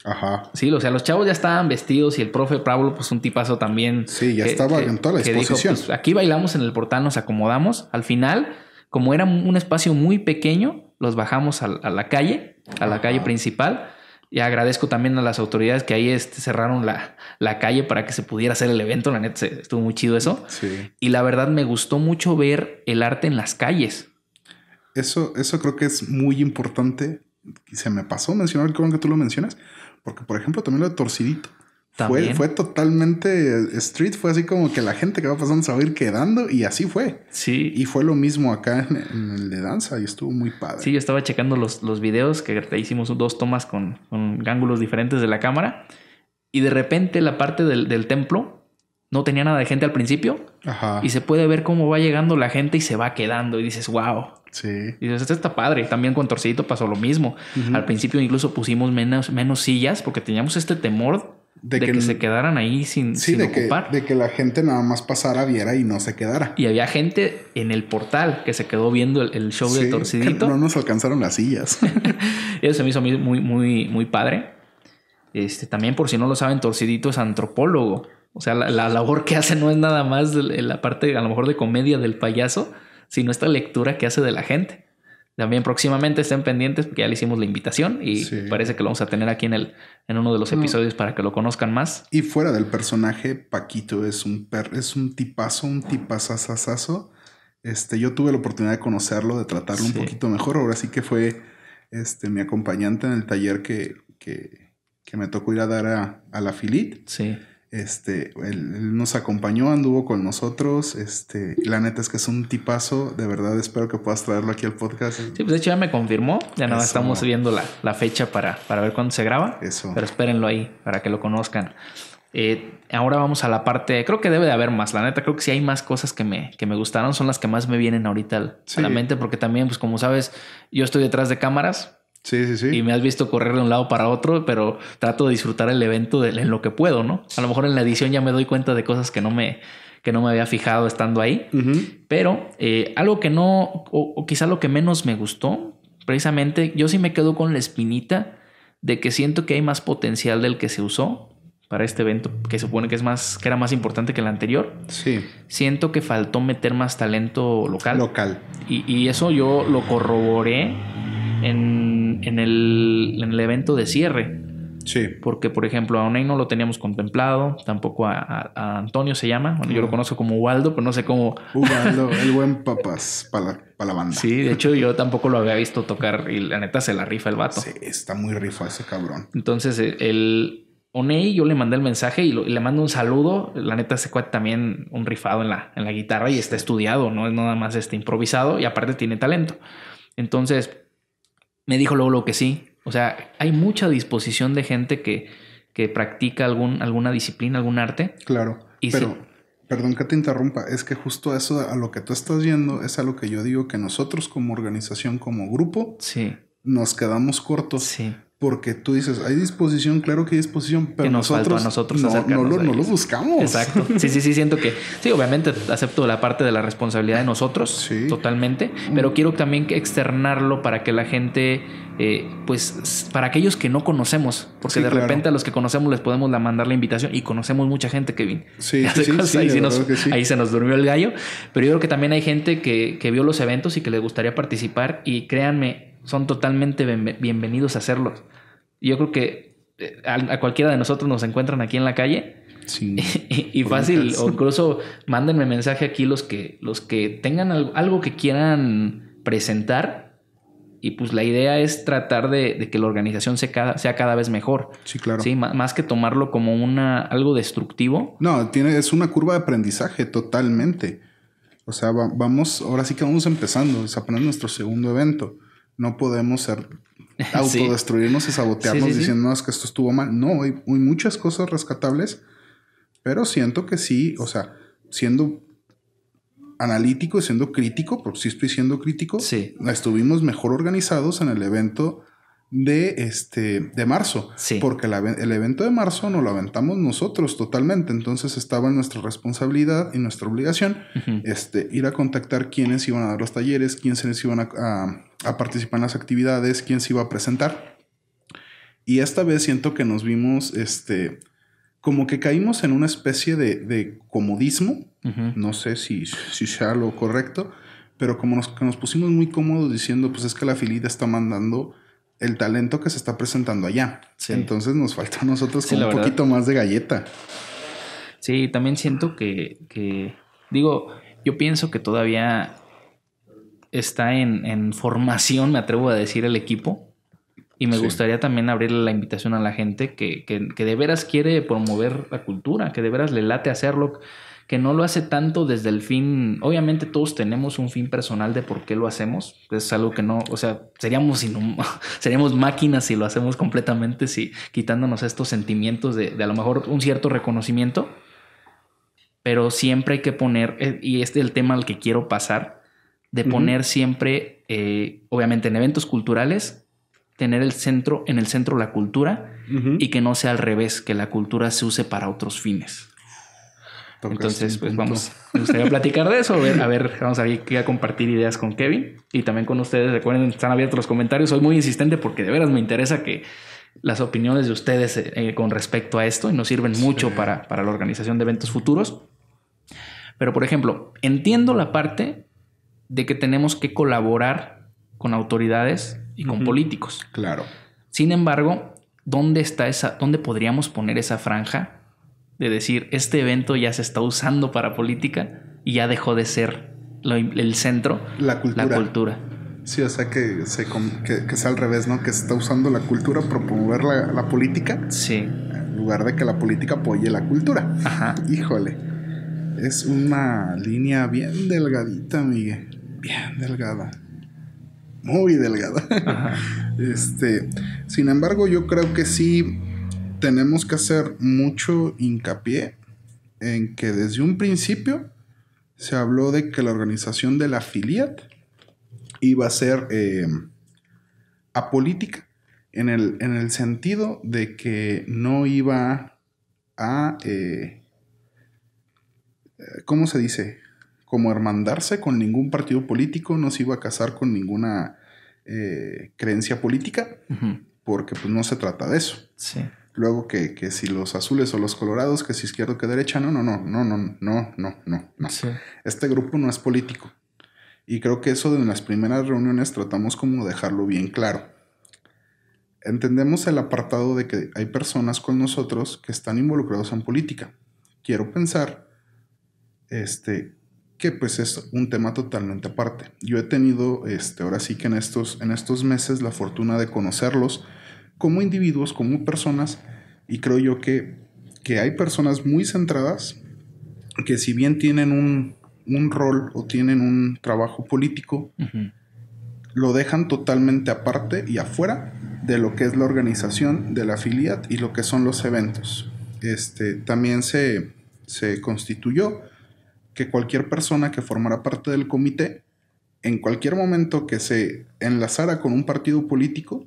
Ajá. Sí, o sea, los chavos ya estaban vestidos y el profe Pablo, pues un tipazo también. Sí, ya estaba en toda la exposición. Pues, aquí bailamos en el portal, nos acomodamos. Al final, como era un espacio muy pequeño, los bajamos a, la calle, a la calle principal. Y agradezco también a las autoridades que ahí este, cerraron la, calle para que se pudiera hacer el evento. La neta estuvo muy chido eso. Sí. Y la verdad me gustó mucho ver el arte en las calles. Eso, eso creo que es muy importante. Y se me pasó mencionar, que bueno que tú lo mencionas porque, por ejemplo, también lo de Torcidito. Fue, totalmente street, fue así como que la gente que va pasando se va a ir quedando y así fue. Sí. Y fue lo mismo acá en, el de danza y estuvo muy padre. Sí, yo estaba checando los, los videos que hicimos dos tomas con, con, ángulos diferentes de la cámara y de repente la parte del, del templo no tenía nada de gente al principio Ajá. y se puede ver cómo va llegando la gente y se va quedando y dices, wow. Sí. Y dices, este está padre. También con Torcidito pasó lo mismo. Al principio incluso pusimos menos, menos sillas porque teníamos este temor de, que, se quedaran ahí sin, sin ocupar. Que, de que la gente nada más pasara, viera y no se quedara. Y había gente en el portal que se quedó viendo el, show de Torcidito. No nos alcanzaron las sillas. [LAUGHS] Eso se me hizo muy, muy, muy padre. Este, también, por si no lo saben, Torcidito es antropólogo. O sea, la, la labor que hace no es nada más la parte, a lo mejor, de comedia del payaso, sino esta lectura que hace de la gente. También próximamente estén pendientes porque ya le hicimos la invitación y parece que lo vamos a tener aquí en, el, en uno de los mm. episodios para que lo conozcan más. Y fuera del personaje, Paquito es un perro, es un tipazo, un tipazazazazo. Este, yo tuve la oportunidad de conocerlo, de tratarlo un poquito mejor. Ahora sí que fue este, mi acompañante en el taller que, que, me tocó ir a dar a, a la Filit. Sí. Este, él, nos acompañó, anduvo con nosotros. Este, la neta es que es un tipazo. De verdad, espero que puedas traerlo aquí al podcast. Sí, pues de hecho ya me confirmó. Ya nada, estamos viendo la, fecha para, para ver cuándo se graba. Eso. Pero espérenlo ahí para que lo conozcan. Eh, ahora vamos a la parte. Creo que debe de haber más. La neta, creo que si hay más cosas que me, que me gustaron. Son las que más me vienen ahorita a la mente, porque también, pues como sabes, yo estoy detrás de cámaras Sí, sí, sí. Y me has visto correr de un lado para otro, pero trato de disfrutar el evento en lo que puedo, ¿no? A lo mejor en la edición ya me doy cuenta de cosas que no me, que no me había fijado estando ahí. Pero eh, algo que no, o, quizá lo que menos me gustó, precisamente, yo sí me quedo con la espinita de que siento que hay más potencial del que se usó para este evento, que supone que es más, que era más importante que el anterior. Sí. Siento que faltó meter más talento local. Local. Y, y eso yo lo corroboré en en, el, en evento de cierre. Sí. Porque, por ejemplo, a Oney no lo teníamos contemplado, tampoco a, Antonio se llama. Bueno, yo lo conozco como Waldo, pero no sé cómo. Ubaldo, [LAUGHS] el buen papas para la, banda. Sí, de hecho, yo tampoco lo había visto tocar y la neta se la rifa el vato. Sí, está muy rifa ese cabrón. Entonces, eh, el Oney, yo le mandé el mensaje y, le mando un saludo. La neta, se cuate también un rifado en la, en la guitarra y está estudiado, no es nada más este improvisado y aparte tiene talento. Entonces, me dijo luego, lo que sí. O sea, hay mucha disposición de gente que, que practica algún, alguna disciplina, algún arte. Claro. pero, perdón que te interrumpa, es que justo eso a lo que tú estás yendo es a lo que yo digo que nosotros como organización, como grupo, sí. nos quedamos cortos. Sí porque tú dices, hay disposición, claro que hay disposición, pero nosotros, no, lo, buscamos. Exacto. Sí, sí, sí, siento que, sí, obviamente acepto la parte de la responsabilidad de nosotros, totalmente, mm. pero quiero también externarlo para que la gente, eh, pues, para aquellos que no conocemos, porque de repente a los que conocemos les podemos mandar la invitación y conocemos mucha gente, Kevin. Sí, [LAUGHS] sí, sí ahí, ahí, se nos durmió el gallo, pero yo creo que también hay gente que, que vio los eventos y que les gustaría participar y créanme, son totalmente bienvenidos a hacerlos. Yo creo que eh, a, cualquiera de nosotros nos encuentran aquí en la calle. Sí, [LAUGHS] y, fácil, o incluso mándenme mensaje aquí los que, los que tengan algo que quieran presentar. Y pues la idea es tratar de, que la organización sea cada, vez mejor. Sí, claro. Sí, más que tomarlo como una, algo destructivo. No, tiene, es una curva de aprendizaje totalmente. O sea, vamos, ahora sí que vamos empezando, es poner nuestro segundo evento no podemos ser, [LAUGHS] autodestruirnos y sabotearnos diciendo diciéndonos que esto estuvo mal. No, hay, muchas cosas rescatables, pero siento que sí, o sea, siendo analítico y siendo crítico, porque sí estoy siendo crítico, estuvimos mejor organizados en el evento de este de marzo, porque el evento de marzo nos lo aventamos nosotros totalmente, entonces estaba en nuestra responsabilidad y nuestra obligación este, ir a contactar quiénes iban a dar los talleres, quiénes iban a a participar en las actividades, quién se iba a presentar. Y esta vez siento que nos vimos, este, como que caímos en una especie de, comodismo, no sé si, si sea lo correcto, pero como nos, que nos pusimos muy cómodos diciendo, pues es que la filita está mandando el talento que se está presentando allá. Entonces nos falta a nosotros como un poquito más de galleta. Sí, también siento que, que, digo, yo pienso que todavía está en, formación, me atrevo a decir, el equipo. Y me gustaría también abrirle la invitación a la gente que, de veras quiere promover la cultura, que de veras le late hacerlo, que no lo hace tanto desde el fin. Obviamente todos tenemos un fin personal de por qué lo hacemos. Es algo que no, o sea, seríamos, [LAUGHS] seríamos máquinas si lo hacemos completamente, si quitándonos estos sentimientos de, de a lo mejor un cierto reconocimiento. Pero siempre hay que poner, eh, y este es el tema al que quiero pasar, de poner siempre, eh, obviamente en eventos culturales, tener el centro, en el centro la cultura y que no sea al revés, que la cultura se use para otros fines. Entonces, pues vamos, me gustaría platicar de eso, a ver, a ver, vamos a compartir ideas con Kevin y también con ustedes. Recuerden, están abiertos los comentarios, soy muy insistente porque de veras me interesa que las opiniones de ustedes eh, eh, con respecto a esto y nos sirven mucho para, para la organización de eventos futuros. Pero, por ejemplo, entiendo la parte de que tenemos que colaborar con autoridades y con políticos. Claro. Sin embargo, ¿dónde está esa, dónde podríamos poner esa franja de decir, este evento ya se está usando para política y ya dejó de ser el centro? La cultura. La cultura. Sí, o sea que, sea al revés, ¿no? Que se está usando la cultura para promover la, la, política. Sí. En lugar de que la política apoye la cultura. Ajá. Híjole. Es una línea bien delgadita, Miguel bien delgada. Muy delgada. [LAUGHS] este, sin embargo, yo creo que sí tenemos que hacer mucho hincapié en que desde un principio se habló de que la organización de la FILIAT iba a ser em, apolítica en el, en el, sentido de que no iba a... Eh, eh, ¿Cómo se dice? como hermandarse con ningún partido político, no se iba a casar con ninguna eh, creencia política, porque pues no se trata de eso. Sí. Luego que, que, si los azules o los colorados, que si izquierdo que derecha, no, no, no, no, no, no, no, no. no. Este grupo no es político. Y creo que eso en las primeras reuniones tratamos como dejarlo bien claro. Entendemos el apartado de que hay personas con nosotros que están involucrados en política. Quiero pensar este, que pues es un tema totalmente aparte. Yo he tenido, este, ahora sí que en estos, en estos meses, la fortuna de conocerlos como individuos, como personas, y creo yo que, que hay personas muy centradas que si bien tienen un, rol o tienen un trabajo político, lo dejan totalmente aparte y afuera de lo que es la organización de la afiliat y lo que son los eventos. Este, también se, se constituyó cualquier persona que formara parte del comité, en cualquier momento que se enlazara con un partido político,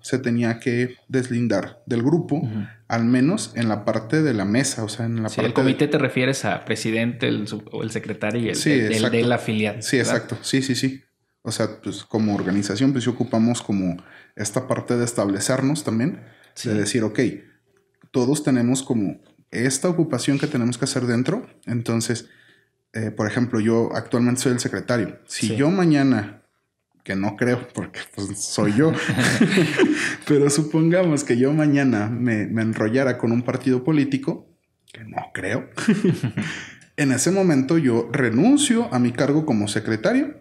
se tenía que deslindar del grupo, al menos en la parte de la mesa, o sea, en la parte el comité te refieres a presidente, el, el secretario y el, sí, la el Sí, exacto. Sí, sí, sí. O sea, pues como organización, pues ocupamos como esta parte de establecernos también, de decir, ok, todos tenemos como esta ocupación que tenemos que hacer dentro, entonces eh, por ejemplo, yo actualmente soy el secretario. Si yo mañana, que no creo, porque pues, soy yo, [LAUGHS] [LAUGHS] pero supongamos que yo mañana me, me, enrollara con un partido político, que no creo, [LAUGHS] en ese momento yo renuncio a mi cargo como secretario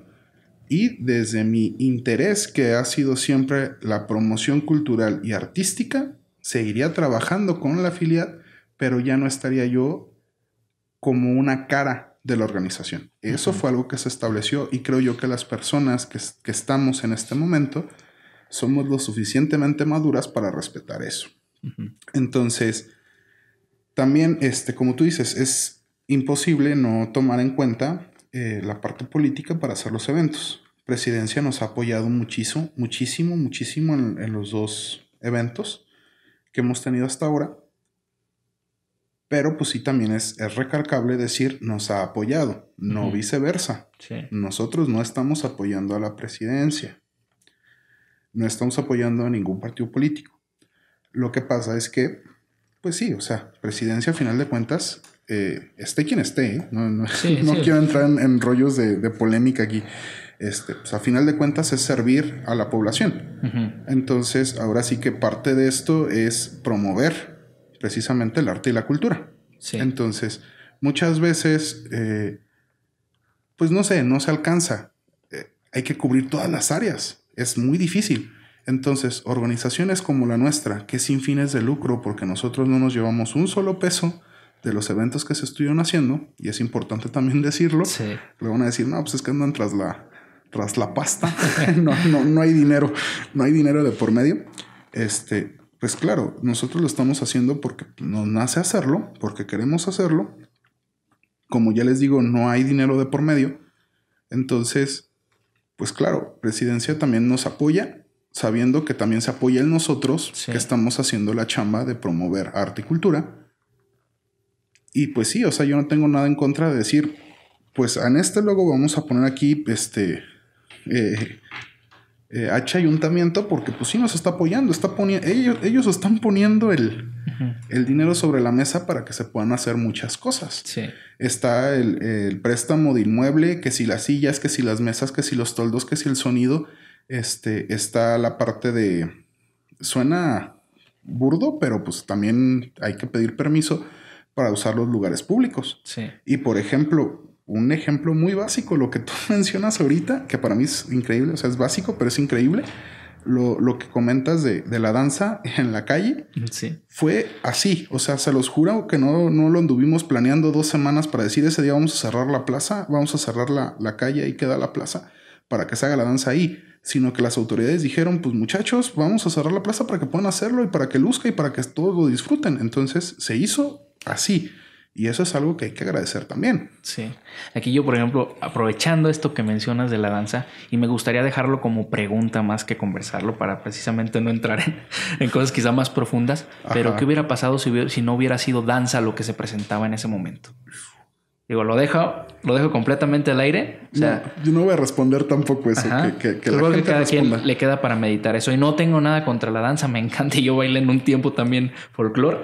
y desde mi interés, que ha sido siempre la promoción cultural y artística, seguiría trabajando con la afiliada, pero ya no estaría yo como una cara de la organización. Eso fue algo que se estableció y creo yo que las personas que, estamos en este momento somos lo suficientemente maduras para respetar eso. Entonces, también, este, como tú dices, es imposible no tomar en cuenta eh, la parte política para hacer los eventos. Presidencia nos ha apoyado muchísimo, muchísimo, muchísimo en los dos eventos que hemos tenido hasta ahora. Pero pues sí también es, recalcable decir nos ha apoyado, no viceversa. Nosotros no estamos apoyando a la presidencia, no estamos apoyando a ningún partido político. Lo que pasa es que, pues sí, o sea, presidencia a final de cuentas, eh, esté quien esté, ¿eh? no, [LAUGHS] quiero entrar en, rollos de, polémica aquí. Este, pues, a final de cuentas es servir a la población. Entonces, ahora sí que parte de esto es promover precisamente el arte y la cultura. Entonces, muchas veces, eh, pues no sé, no se alcanza. Eh, hay que cubrir todas las áreas. Es muy difícil. Entonces, organizaciones como la nuestra, que sin fines de lucro, porque nosotros no nos llevamos un solo peso de los eventos que se estuvieron haciendo, y es importante también decirlo, le van a decir, no, pues es que andan tras la, tras la pasta, [LAUGHS] no, no, no hay dinero, no hay dinero de por medio. Este, pues claro, nosotros lo estamos haciendo porque nos nace hacerlo, porque queremos hacerlo. Como ya les digo, no hay dinero de por medio. Entonces, pues claro, Presidencia también nos apoya, sabiendo que también se apoya en nosotros, que estamos haciendo la chamba de promover arte y cultura. Y pues sí, o sea, yo no tengo nada en contra de decir, pues en este logo vamos a poner aquí, este, eh, H eh, ayuntamiento porque pues sí nos está apoyando, está poniendo, ellos, ellos están poniendo el, dinero sobre la mesa para que se puedan hacer muchas cosas. Está el, préstamo de inmueble, que si las sillas, que si las mesas, que si los toldos, que si el sonido, este, está la parte de, suena burdo, pero pues también hay que pedir permiso para usar los lugares públicos. Y por ejemplo, un ejemplo muy básico, lo que tú [LAUGHS] mencionas ahorita, que para mí es increíble, o sea, es básico, pero es increíble. Lo, que comentas de, la danza en la calle fue así. O sea, se los juro que no, no lo anduvimos planeando dos semanas para decir ese día vamos a cerrar la plaza, vamos a cerrar la, la calle y queda la plaza para que se haga la danza ahí. Sino que las autoridades dijeron, pues muchachos, vamos a cerrar la plaza para que puedan hacerlo y para que luzca y para que todos lo disfruten. Entonces se hizo así. Y eso es algo que hay que agradecer también. Sí. Aquí yo, por ejemplo, aprovechando esto que mencionas de la danza, y me gustaría dejarlo como pregunta más que conversarlo para precisamente no entrar en, cosas quizá más profundas, pero ¿qué hubiera pasado si, si no hubiera sido danza lo que se presentaba en ese momento? Digo, lo dejo, lo dejo completamente al aire. O sea, yo no voy a responder tampoco eso. Que, que, que pues cada quien le queda para meditar eso. Y no tengo nada contra la danza, me encanta. Y yo bailé en un tiempo también folclore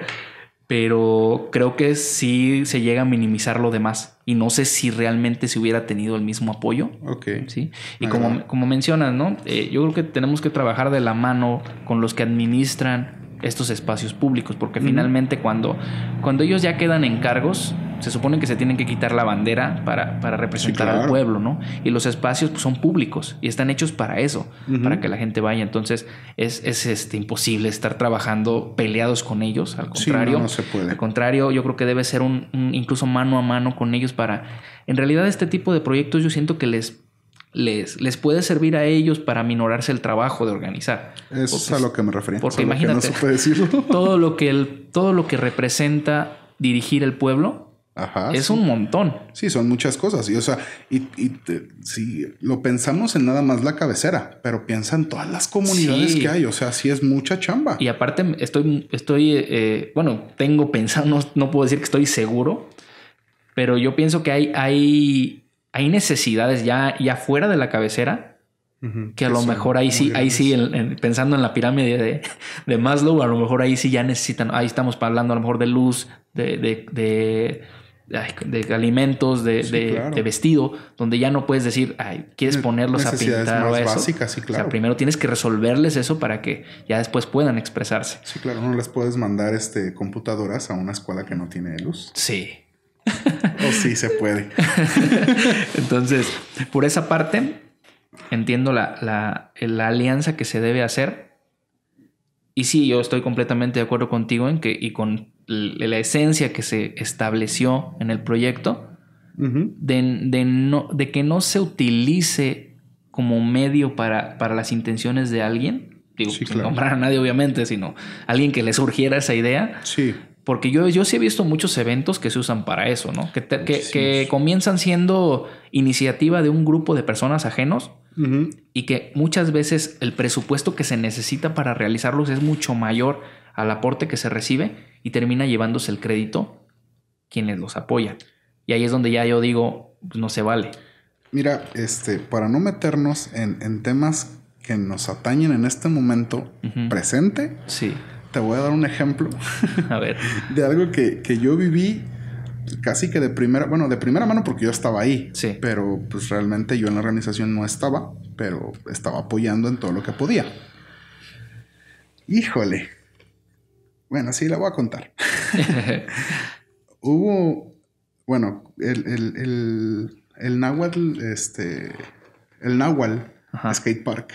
pero creo que sí se llega a minimizar lo demás y no sé si realmente se hubiera tenido el mismo apoyo. Ok. Sí. Y como, como, mencionas, ¿no? Eh, yo creo que tenemos que trabajar de la mano con los que administran estos espacios públicos, porque finalmente cuando, cuando ellos ya quedan en cargos, se supone que se tienen que quitar la bandera para, para representar al pueblo, ¿no? Y los espacios pues, son públicos y están hechos para eso, para que la gente vaya. Entonces es, este, imposible estar trabajando peleados con ellos, al contrario. no, se puede. Al contrario, yo creo que debe ser un, incluso mano a mano con ellos para... En realidad este tipo de proyectos yo siento que les les, les, puede servir a ellos para minorarse el trabajo de organizar. es a lo que me refería. Porque imagínate, [LAUGHS] todo, lo que el, todo lo que representa dirigir el pueblo es un montón. Sí, son muchas cosas. Y, o sea, y, si lo pensamos en nada más la cabecera, pero piensa en todas las comunidades que hay. O sea, sí es mucha chamba. Y aparte, estoy, estoy, eh, bueno, tengo pensado, no, puedo decir que estoy seguro, pero yo pienso que hay, hay, hay necesidades ya, ya fuera de la cabecera. que a lo mejor ahí sí, ahí sí, pensando en la pirámide de, de, Maslow, a lo mejor ahí sí ya necesitan, ahí estamos hablando a lo mejor de luz, de, de, de de alimentos, de, vestido, donde ya no puedes decir, ay, quieres ponerlos a pintar o eso. Básicas, sea, primero tienes que resolverles eso para que ya después puedan expresarse. Sí, claro, no les puedes mandar este computadoras a una escuela que no tiene luz. Sí. [LAUGHS] o sí se puede. [LAUGHS] Entonces, por esa parte, entiendo la, la alianza que se debe hacer. Y sí, yo estoy completamente de acuerdo contigo en que, y con la esencia que se estableció en el proyecto, de, que no se utilice como medio para, para las intenciones de alguien, digo, que sin nadie obviamente, sino alguien que le surgiera esa idea. Sí. Porque yo, yo sí he visto muchos eventos que se usan para eso, ¿no? Que, comienzan siendo iniciativa de un grupo de personas ajenos y que muchas veces el presupuesto que se necesita para realizarlos es mucho mayor al aporte que se recibe y termina llevándose el crédito quienes los apoyan. Y ahí es donde ya yo digo, pues, no se vale. Mira, este, para no meternos en, temas que nos atañen en este momento presente, sí. te voy a dar un ejemplo [LAUGHS] a ver. [LAUGHS] de algo que, que, yo viví casi que de primera, bueno, de primera mano porque yo estaba ahí, sí. pero pues realmente yo en la organización no estaba, pero estaba apoyando en todo lo que podía. Híjole, bueno, sí, la voy a contar. [LAUGHS] [LAUGHS] Hubo, bueno, el, el, este, el skate park,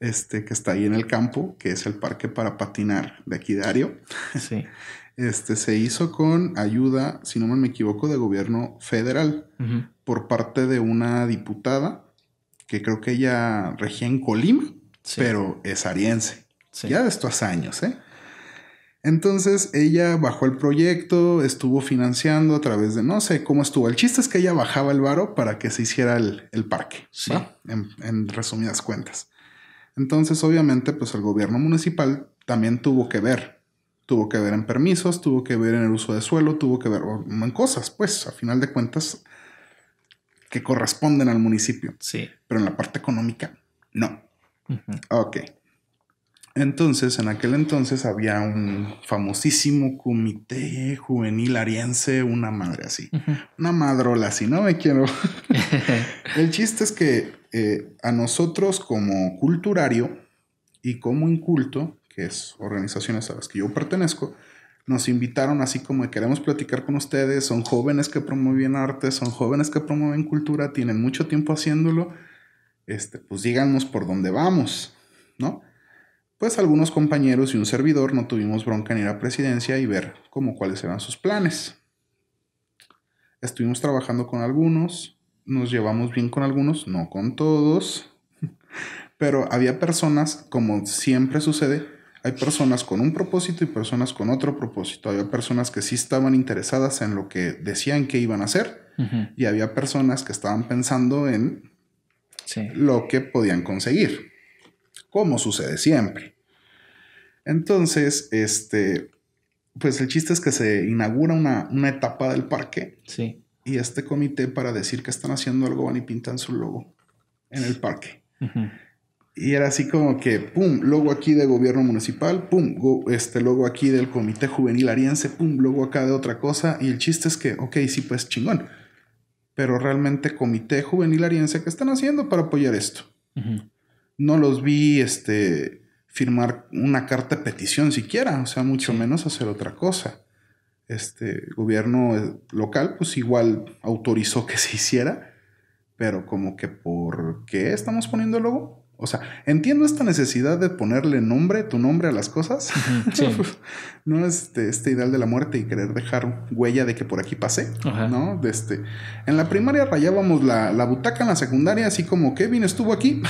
este, que está ahí en el campo, que es el parque para patinar de aquí de [LAUGHS] Sí. Este, se hizo con ayuda, si no me equivoco, de gobierno federal por parte de una diputada que creo que ella regía en Colima, pero es ariense. Ya de estos años, ¿eh? Entonces ella bajó el proyecto, estuvo financiando a través de no sé cómo estuvo. El chiste es que ella bajaba el varo para que se hiciera el, parque, sí. en, resumidas cuentas. Entonces, obviamente, pues el gobierno municipal también tuvo que ver. Tuvo que ver en permisos, tuvo que ver en el uso de suelo, tuvo que ver en cosas, pues, a final de cuentas, que corresponden al municipio. Sí. Pero en la parte económica, no. Ok. Entonces, en aquel entonces había un famosísimo comité juvenil ariense, una madre así, una madrola así, no me quiero. [LAUGHS] El chiste es que eh, a nosotros como culturario y como inculto, que es organizaciones a las que yo pertenezco, nos invitaron así como queremos platicar con ustedes, son jóvenes que promueven arte, son jóvenes que promueven cultura, tienen mucho tiempo haciéndolo, este, pues díganos por dónde vamos, ¿no? pues algunos compañeros y un servidor no tuvimos bronca en ir a presidencia y ver como cuáles eran sus planes. Estuvimos trabajando con algunos, nos llevamos bien con algunos, no con todos, [LAUGHS] pero había personas, como siempre sucede, hay personas con un propósito y personas con otro propósito. Había personas que sí estaban interesadas en lo que decían que iban a hacer y había personas que estaban pensando en lo que podían conseguir como sucede siempre. Entonces, este, pues el chiste es que se inaugura una, etapa del parque. Sí. Y este comité para decir que están haciendo algo van y pintan su logo en el parque. Y era así como que, pum, logo aquí de gobierno municipal, pum, este logo aquí del comité juvenil ariense, pum, logo acá de otra cosa. Y el chiste es que, ok, sí, pues chingón. Pero realmente comité juvenil ariense, ¿qué están haciendo para apoyar esto? no los vi este, firmar una carta de petición siquiera, o sea, mucho menos hacer otra cosa. Este gobierno eh, local, pues igual autorizó que [LAUGHS] se hiciera, pero como que ¿por qué estamos poniendo el logo? O sea, entiendo esta necesidad de ponerle nombre, tu nombre a las cosas. [LAUGHS] no es este, ideal de la muerte y querer dejar huella de que por aquí pasé, ¿no? este, en la primaria rayábamos la, butaca, en la secundaria, así como Kevin estuvo aquí.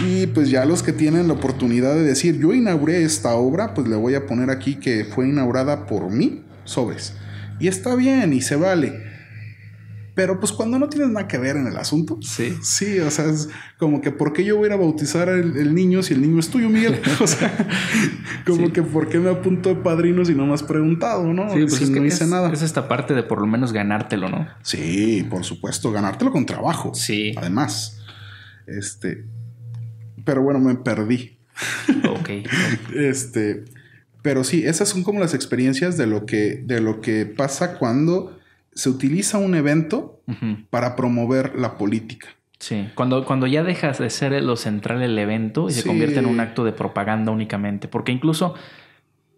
[LAUGHS] y pues ya los que tienen la oportunidad de decir, yo inauguré esta obra, pues le voy a poner aquí que fue inaugurada por mí, sobres. Y está bien y se vale. Pero pues cuando no tienes nada que ver en el asunto. Sí. Sí, o sea, es como que ¿por qué yo voy a ir a bautizar al el niño si el niño es tuyo, Miguel? [LAUGHS] O sea, como que ¿por qué me apunto de padrino si no me has preguntado, no? pues no hice nada. Es esta parte de por lo menos ganártelo, ¿no? Sí, por supuesto, ganártelo con trabajo. Sí. Además, este, pero bueno, me perdí. Ok. [LAUGHS] este, pero sí, esas son como las experiencias de lo que, de lo que pasa cuando se utiliza un evento para promover la política. Sí, cuando, cuando ya dejas de ser lo central el evento y se convierte en un acto de propaganda únicamente, porque incluso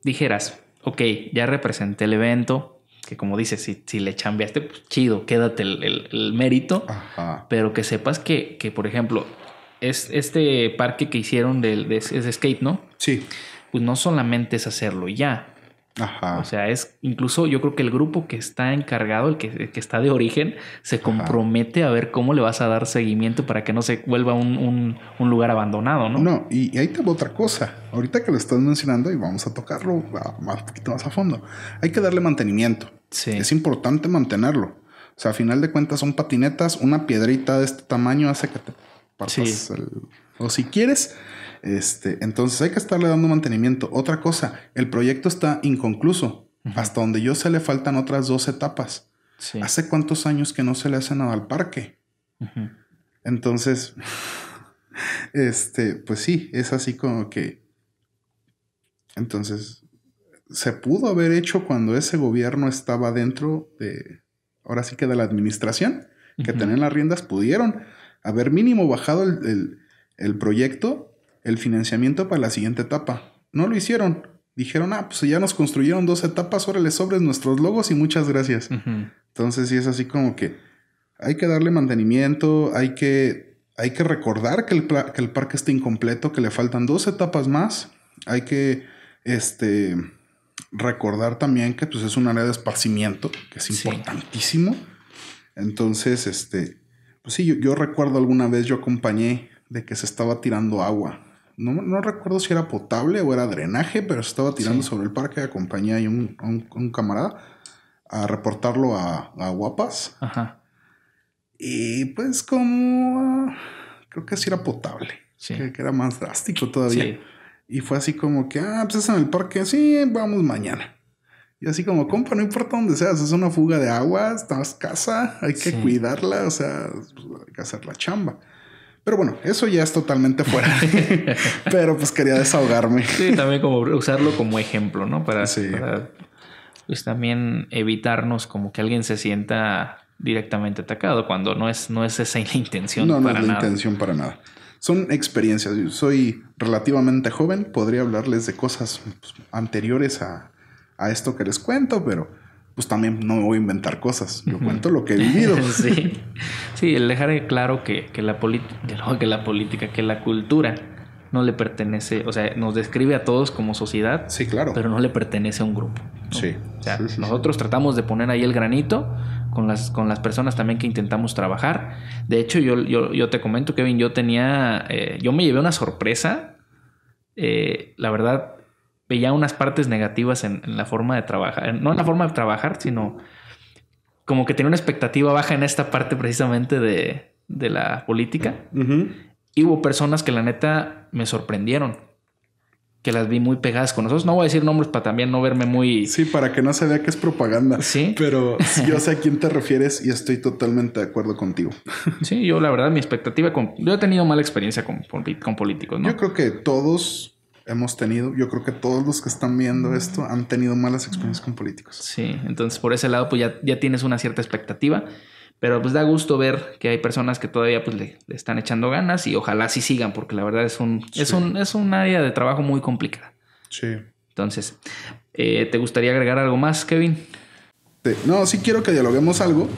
dijeras, ok, ya representé el evento, que como dices, si, le chambeaste, pues chido, quédate el, mérito, pero que sepas que, por ejemplo, es este parque que hicieron del de, skate, ¿no? Sí. Pues no solamente es hacerlo ya, o sea, es incluso yo creo que el grupo que está encargado, el que, está de origen, se compromete a ver cómo le vas a dar seguimiento para que no se vuelva un, lugar abandonado, ¿no? No, y, ahí te otra cosa. Ahorita que lo estás mencionando y vamos a tocarlo más, poquito más a fondo, hay que darle mantenimiento. Sí. Es importante mantenerlo. O sea, a final de cuentas son patinetas, una piedrita de este tamaño hace que te partas O si quieres, este, entonces hay que estarle dando mantenimiento. Otra cosa, el proyecto está inconcluso. Hasta donde yo sé le faltan otras dos etapas. ¿Hace cuántos años que no se le hace nada al parque? Entonces, [LAUGHS] este, pues sí, es así como que. Entonces, se pudo haber hecho cuando ese gobierno estaba dentro de, ahora sí que de la administración, que tenían las riendas, pudieron haber mínimo bajado el proyecto el financiamiento para la siguiente etapa. No lo hicieron. Dijeron, ah, pues ya nos construyeron dos etapas, órale, sobres nuestros logos y muchas gracias. Entonces sí es así como que hay que darle mantenimiento, hay que, hay que recordar que el, parque está incompleto, que le faltan dos etapas más, hay que este, recordar también que pues, es un área de esparcimiento, que es importantísimo. Entonces, este, pues sí, yo recuerdo alguna vez yo acompañé de que se estaba tirando agua no, recuerdo si era potable o era drenaje, pero estaba tirando sobre el parque. Acompañé a un, un, camarada a reportarlo a, Guapas. Y pues como... Ah, creo que sí era potable. Que, era más drástico todavía. Y fue así como que, ah, pues es en el parque, sí, vamos mañana. Y así como, compa, no importa dónde seas, es una fuga de agua, estás casa, hay que cuidarla, o sea, pues, hay que hacer la chamba. Pero bueno, eso ya es totalmente fuera. [LAUGHS] Pero pues quería desahogarme. Sí, también como usarlo como ejemplo, ¿no? Para, sí. pues también evitarnos como que alguien se sienta directamente atacado cuando no es, no es esa la intención. No, no es la intención para nada. Son experiencias. soy relativamente joven, podría hablarles de cosas pues, anteriores a esto que les cuento, pero pues también no me voy a inventar cosas. Yo cuento lo que he [LAUGHS] vivido. sí. el dejar claro que, la que la política, que la cultura no le pertenece, o sea, nos describe a todos como sociedad. Sí, claro. Pero no le pertenece a un grupo. Sí. nosotros tratamos de poner ahí el granito con las, con las personas también que intentamos trabajar. De hecho, yo, yo, te comento, Kevin, yo tenía, eh, yo me llevé una sorpresa. Eh, la verdad, veía unas partes negativas en, la forma de trabajar, no en la forma de trabajar, sino como que tenía una expectativa baja en esta parte precisamente de, la política. Y hubo personas que la neta me sorprendieron, que las vi muy pegadas con nosotros. No voy a decir nombres para también no verme muy... Sí, para que no se vea que es propaganda. Sí. Pero [LAUGHS] yo sé a quién te refieres y estoy totalmente de acuerdo contigo. sí, yo la verdad mi expectativa Yo he tenido mala experiencia con, con, políticos, Yo creo que todos hemos tenido. Yo creo que todos los que están viendo esto han tenido malas experiencias con políticos. Sí, entonces por ese lado pues ya, ya tienes una cierta expectativa, pero pues da gusto ver que hay personas que todavía pues le, están echando ganas y ojalá sí sigan porque la verdad es un, es un, área de trabajo muy complicada. Sí. Entonces, eh, ¿te gustaría agregar algo más, Kevin? No, sí quiero que dialoguemos algo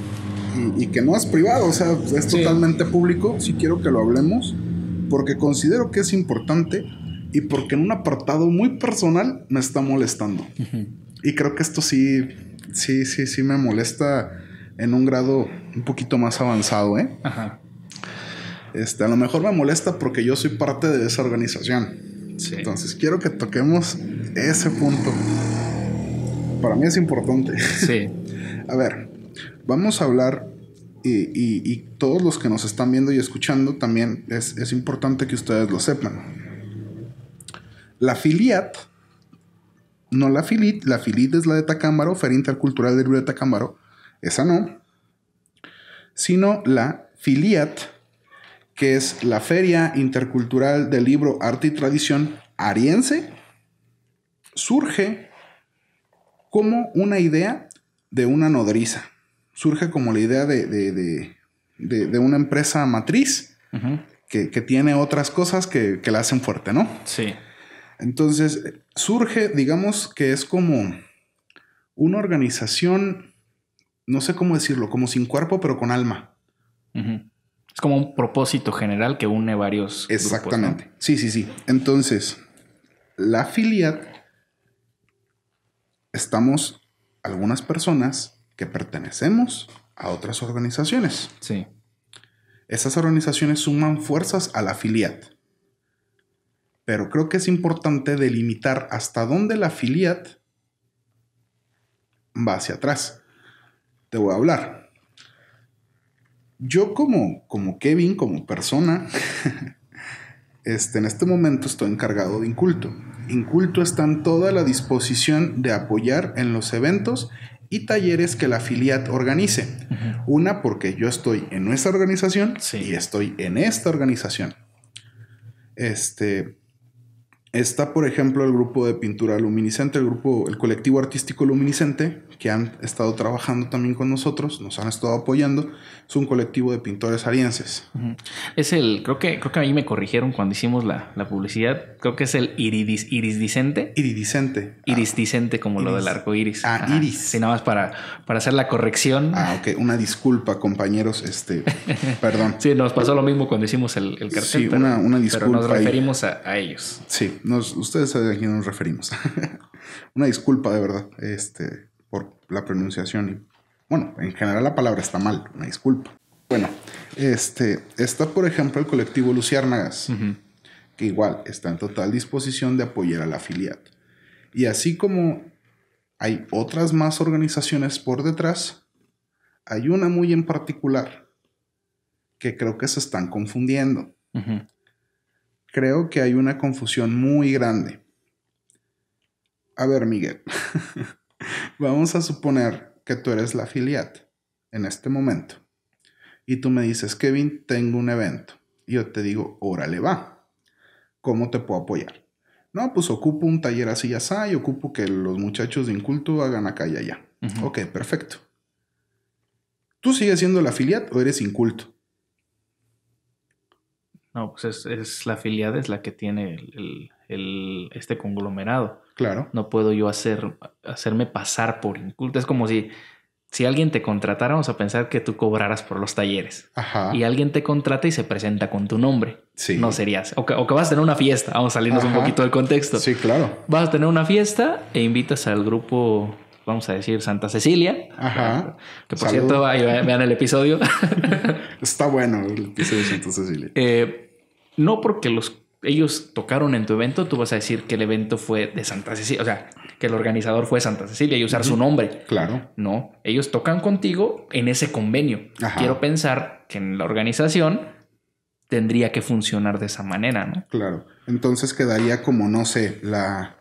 y, que no es privado, o sea, es totalmente público. Sí quiero que lo hablemos porque considero que es importante y porque en un apartado muy personal me está molestando. Y creo que esto sí, sí, sí, sí me molesta en un grado un poquito más avanzado, ¿eh? Este, a lo mejor me molesta porque yo soy parte de esa organización. Entonces quiero que toquemos ese punto. Para mí es importante. Sí. [LAUGHS] a ver, vamos a hablar y, todos los que nos están viendo y escuchando también es, es importante que ustedes lo sepan la FILIAT, no la FILIT, la FILIT es la de Tacámbaro, Feria Intercultural del Libro de Tacámbaro, esa no, sino la FILIAT, que es la Feria Intercultural del Libro Arte y Tradición Ariense, surge como una idea de una nodriza. Surge como la idea de, de, una empresa matriz que, tiene otras cosas que, que la hacen fuerte, ¿no? Sí. Entonces, surge, digamos que es como una organización, no sé cómo decirlo, como sin cuerpo, pero con alma. Es como un propósito general que une varios. Exactamente. Sí, sí, sí. Entonces, la afiliat, estamos algunas personas que pertenecemos a otras organizaciones. Sí. Esas organizaciones suman fuerzas a la afiliat pero creo que es importante delimitar hasta dónde la filiat va hacia atrás. Te voy a hablar. Yo como, como Kevin, como persona, [LAUGHS] este, en este momento estoy encargado de Inculto. Inculto está en toda la disposición de apoyar en los eventos y talleres que la filiat organice. Una porque yo estoy en nuestra organización y estoy en esta organización. Este, Está, por ejemplo, el grupo de pintura luminiscente, el grupo, el colectivo artístico luminiscente, que han estado trabajando también con nosotros, nos han estado apoyando. Es un colectivo de pintores arienses. Es el, creo que, creo que a mí me corrigieron cuando hicimos la, publicidad. Creo que es el iridis, irisdicente. Iridicente. Irisdicente, como lo del arco iris. Ah, iris. Sí, nada más para, para hacer la corrección. Ah, ok. Una disculpa, compañeros. Este, [LAUGHS] perdón. Sí, nos pasó lo mismo cuando hicimos el, el cartel. Sí, una, disculpa. Pero nos referimos a, a ellos. Sí nos, ustedes saben a quién nos referimos. [LAUGHS] Una disculpa de verdad este, por la pronunciación. bueno, en general la palabra está mal, una disculpa. Bueno, este, está por ejemplo el colectivo Luciérnagas, que igual está en total disposición de apoyar a la afiliada. Y así como hay otras más organizaciones por detrás, hay una muy en particular que creo que se están confundiendo creo que hay una confusión muy grande. A ver, Miguel, [LAUGHS] vamos a suponer que tú eres la afiliat en este momento. Y tú me dices, Kevin, tengo un evento. Y yo te digo, órale, va. ¿Cómo te puedo apoyar? No, pues ocupo un taller así y así, y ocupo que los muchachos de Inculto hagan acá y allá. Ok, perfecto. ¿Tú sigues siendo la afiliat o eres Inculto? No, pues es, es la afiliada es la que tiene el, este conglomerado. Claro. No puedo yo hacer, hacerme pasar por inculto. Es como si, si alguien te contratara, vamos a pensar que tú cobraras por los talleres. Ajá. Y alguien te contrata y se presenta con tu nombre. Sí. No serías. O que, vas a tener una fiesta. Vamos a salirnos un poquito del contexto. Sí, claro. Vas a tener una fiesta e invitas al grupo vamos a decir, Santa Cecilia. Ajá. Que por cierto, vean el episodio. [LAUGHS] Está bueno el episodio de Santa Cecilia. Eh, no porque los, ellos tocaron en tu evento, tú vas a decir que el evento fue de Santa Cecilia, o sea, que el organizador fue Santa Cecilia y usar su nombre. Claro. No, ellos tocan contigo en ese convenio. Quiero pensar que en la organización tendría que funcionar de esa manera, ¿no? Claro. Entonces quedaría como, no sé, la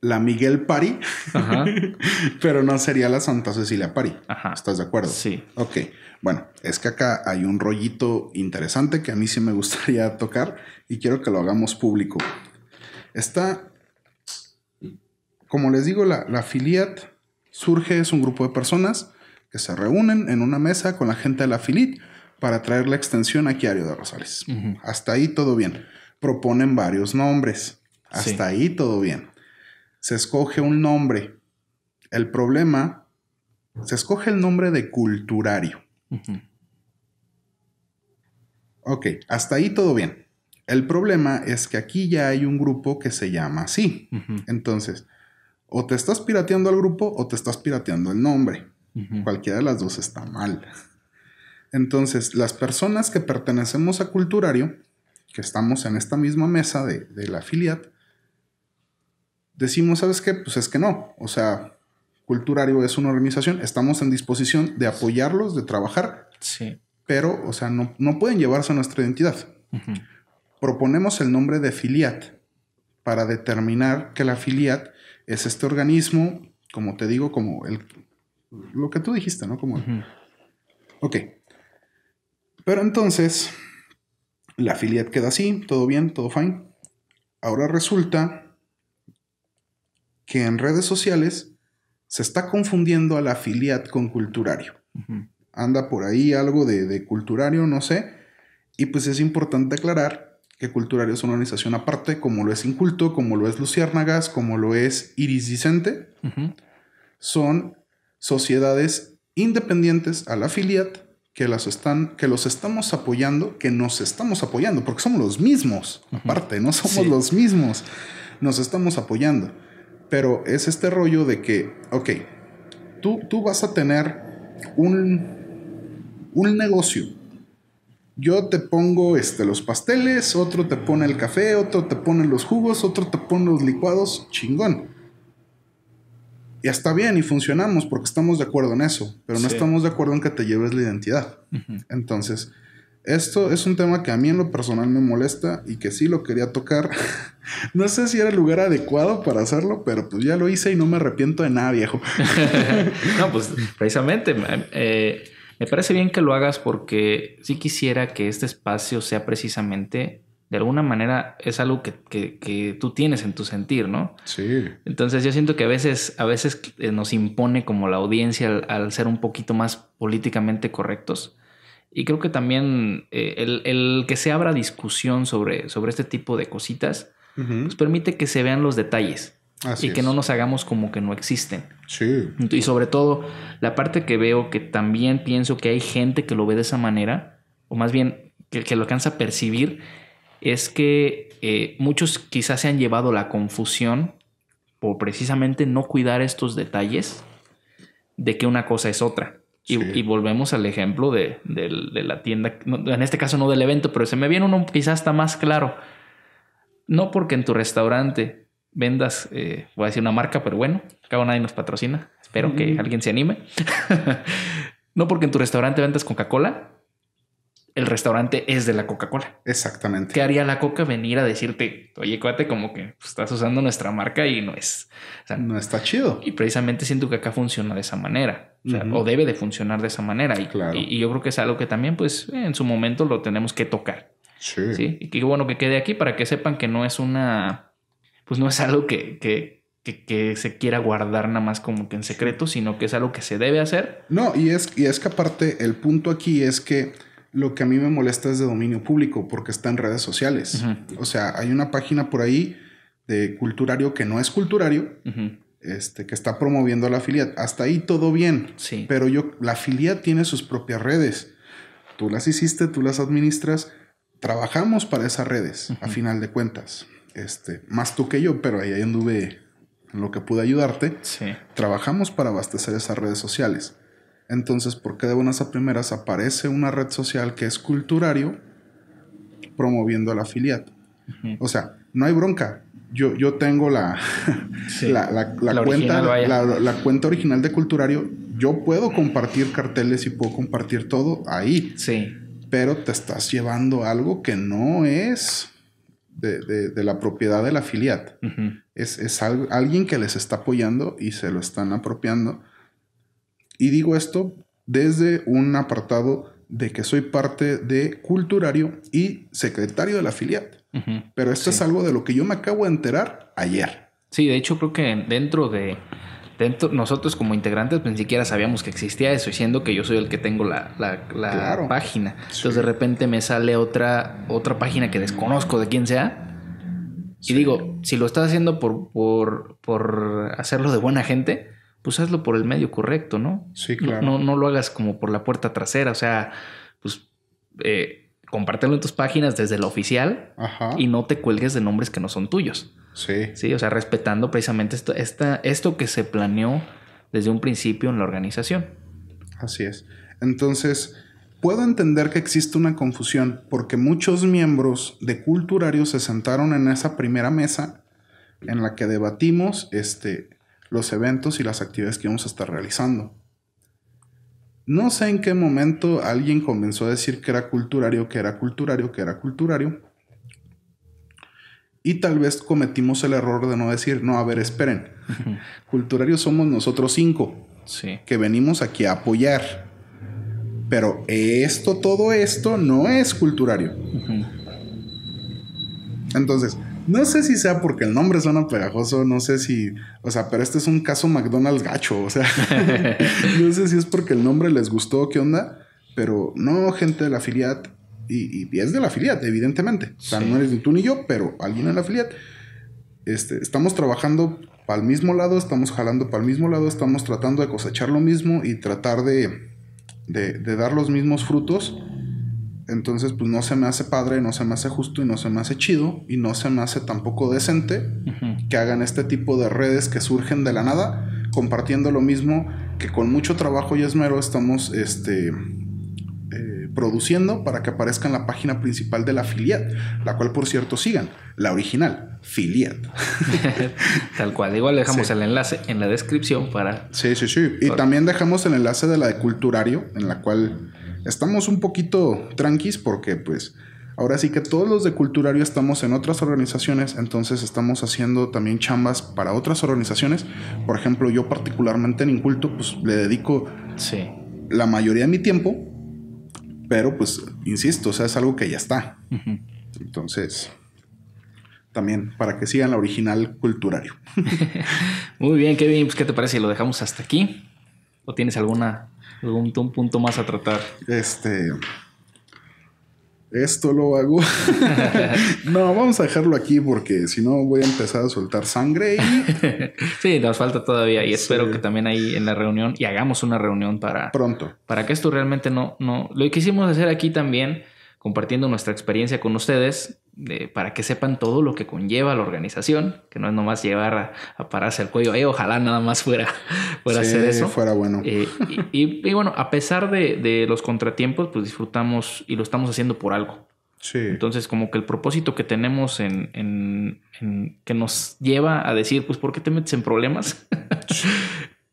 la Miguel Pari, [LAUGHS] pero no sería la Santa Cecilia Pari. ¿Estás de acuerdo? Sí. Ok. Bueno, es que acá hay un rollito interesante que a mí sí me gustaría [LAUGHS] tocar y quiero que lo hagamos público. Está, como les digo, la, la Filiat surge, es un grupo de personas que se reúnen en una mesa con la gente de la Filiat para traer la extensión aquí a Ario de Rosales. Hasta ahí todo bien. Proponen varios nombres. Hasta ahí todo bien se escoge un nombre. El problema, se escoge el nombre de culturario. Ok, hasta ahí todo bien. El problema es que aquí ya hay un grupo que se llama así. Entonces, o te estás pirateando al grupo o te estás pirateando el nombre. Cualquiera de las dos está mal. Entonces, las personas que pertenecemos a Culturario, que estamos en esta misma mesa de, de la afiliat, decimos, ¿sabes qué? Pues es que no. O sea, Culturario es una organización, estamos en disposición de apoyarlos, de trabajar. Sí. Pero, o sea, no, no pueden llevarse a nuestra identidad. Proponemos el nombre de Filiat para determinar que la Filiat es este organismo, como te digo, como el, lo que tú dijiste, ¿no? Como... Ok. Pero entonces, la Filiat queda así, todo bien, todo fine. Ahora resulta que en redes sociales se está confundiendo a la afiliat con culturario. Anda por ahí algo de, de, culturario, no sé. Y pues es importante aclarar que culturario es una organización aparte, como lo es Inculto, como lo es Luciérnagas, como lo es Iris Vicente. Son sociedades independientes a la afiliat que, las están, que los estamos apoyando, que nos estamos apoyando, porque somos los mismos, aparte, no somos los mismos, nos estamos apoyando. Pero es este rollo de que, ok, tú, tú vas a tener un, un negocio. Yo te pongo este, los pasteles, otro te pone el café, otro te pone los jugos, otro te pone los licuados, chingón. Y está bien y funcionamos porque estamos de acuerdo en eso, pero no estamos de acuerdo en que te lleves la identidad. Entonces, esto es un tema que a mí en lo personal me molesta y que sí lo quería tocar. [LAUGHS] no sé si era el lugar adecuado para hacerlo, pero pues ya lo hice y no me arrepiento de nada, viejo. [LAUGHS] [LAUGHS] no, pues precisamente eh, me parece bien que lo hagas porque sí quisiera que este espacio sea precisamente de alguna manera es algo que, tú tienes en tu sentir, ¿no? Sí. Entonces yo siento que a veces, a veces eh, nos impone como la audiencia al ser un poquito más políticamente correctos. Y creo que también eh, el, que se abra discusión sobre, sobre este tipo de cositas, nos pues permite que se vean los detalles. y que no nos hagamos como que no existen. Sí. Y sobre todo, la parte que veo que también pienso que hay gente que lo ve de esa manera, o más bien que, que lo alcanza a percibir, es que eh, muchos quizás se han llevado la confusión por precisamente no cuidar estos detalles de que una cosa es otra. Y, volvemos al ejemplo de, la tienda, en este caso no del evento, pero se me viene uno quizás está más claro. No porque en tu restaurante vendas, eh, voy a decir una marca, pero bueno, acabo nadie nos patrocina, espero que alguien se anime. [LAUGHS] no porque en tu restaurante vendas Coca-Cola, el restaurante es de la Coca-Cola. Exactamente. ¿Qué haría la Coca venir a decirte, oye, cuate, como que pues, estás usando nuestra marca y no es? no está chido. Y precisamente siento que acá funciona de esa manera. O, sea, debe de funcionar de esa manera. Y, y, yo creo que es algo que también, pues, en su momento lo tenemos que tocar. Sí. Y qué bueno que quede aquí para que sepan que no es una... Pues no es algo que, que, se quiera guardar nada más como que en secreto, sino que es algo que se debe hacer. No, y es, y es que aparte el punto aquí es que lo que a mí me molesta es de dominio público porque está en redes sociales. O sea, hay una página por ahí de culturario que no es culturario, este, que está promoviendo a la filia. Hasta ahí todo bien. Pero yo, la filial tiene sus propias redes. Tú las hiciste, tú las administras. Trabajamos para esas redes, a final de cuentas. Este, más tú que yo, pero ahí anduve en lo que pude ayudarte. Sí. Trabajamos para abastecer esas redes sociales. Entonces, ¿por qué de buenas a primeras aparece una red social que es culturario promoviendo el afiliado? O sea, no hay bronca. Yo, yo tengo la, la, cuenta, original, la, cuenta original de Culturario. Yo puedo compartir carteles y puedo compartir todo ahí. Sí. Pero te estás llevando algo que no es de, la propiedad del afiliado. Es, es alguien que les está apoyando y se lo están apropiando y digo esto desde un apartado de que soy parte de culturario y secretario de la filial. Pero esto es algo de lo que yo me acabo de enterar ayer. Sí, de hecho creo que dentro de nosotros como integrantes pues, ni siquiera sabíamos que existía eso, siendo que yo soy el que tengo la, página. Entonces de repente me sale otra, otra página que desconozco de quién sea. Y digo, si lo estás haciendo por, por, por hacerlo de buena gente, pues hazlo por el medio correcto, ¿no? Sí, claro. No, lo hagas como por la puerta trasera, o sea, pues eh, compártelo en tus páginas desde la oficial y no te cuelgues de nombres que no son tuyos. Sí. Sí, o sea, respetando precisamente esto, esto que se planeó desde un principio en la organización. Así es. Entonces, puedo entender que existe una confusión porque muchos miembros de Culturario se sentaron en esa primera mesa en la que debatimos este, los eventos y las actividades que vamos a estar realizando. No sé en qué momento alguien comenzó a decir que era culturario, que era culturario, que era culturario. Y tal vez cometimos el error de no decir, no, a ver, esperen. [LAUGHS] Culturarios somos nosotros cinco. Que venimos aquí a apoyar. Pero esto, todo esto no es culturario. Entonces, no sé si sea porque el nombre suena pegajoso, no sé si, o sea, pero este es un caso McDonald's gacho, o sea, [LAUGHS] [LAUGHS] no sé si es porque el nombre les gustó, qué onda, pero no, gente de la afiliat, y, es de la filiat evidentemente, o sea, no eres ni tú ni yo, pero alguien en la afiliada. Este, estamos trabajando para el mismo lado, estamos jalando para el mismo lado, estamos tratando de cosechar lo mismo y tratar de, de dar los mismos frutos entonces, pues no se me hace padre, no se me hace justo y no se me hace chido y no se me hace tampoco decente que hagan este tipo de redes que surgen de la nada, compartiendo lo mismo que con mucho trabajo y esmero estamos este, eh, produciendo para que aparezca en la página principal de la Filiat, la cual por cierto sigan, la original, Filiat. [LAUGHS] Tal cual, igual dejamos el enlace en la descripción para... Sí, sí, sí. Y también dejamos el enlace de la de Culturario, en la cual estamos un poquito tranquis porque pues ahora sí que todos los de Culturario estamos en otras organizaciones, entonces estamos haciendo también chambas para otras organizaciones. Por ejemplo, yo particularmente en Inculto pues le dedico la mayoría de mi tiempo, pero pues insisto, o sea, es algo que ya está. Entonces, también para que sigan la original Culturario. [LAUGHS] Muy bien, Kevin, pues ¿qué te parece si lo dejamos hasta aquí? ¿O tienes alguna, algún un punto más a tratar? Este. Esto lo hago. [LAUGHS] no, vamos a dejarlo aquí porque si no voy a empezar a soltar sangre. Y... [LAUGHS] sí, nos falta todavía y espero que también ahí en la reunión y hagamos una reunión para pronto. Para que esto realmente no, no. Lo que quisimos hacer aquí también, compartiendo nuestra experiencia con ustedes, para que sepan todo lo que conlleva la organización, que no es nomás llevar a, pararse al cuello, eh, ojalá nada más fuera, [LAUGHS] fuera hacer eso. fuera bueno. Eh, y, bueno, a pesar de, los contratiempos, pues disfrutamos y lo estamos haciendo por algo. Sí. Entonces, como que el propósito que tenemos en, que nos lleva a decir, pues, ¿por qué te metes en problemas? [LAUGHS]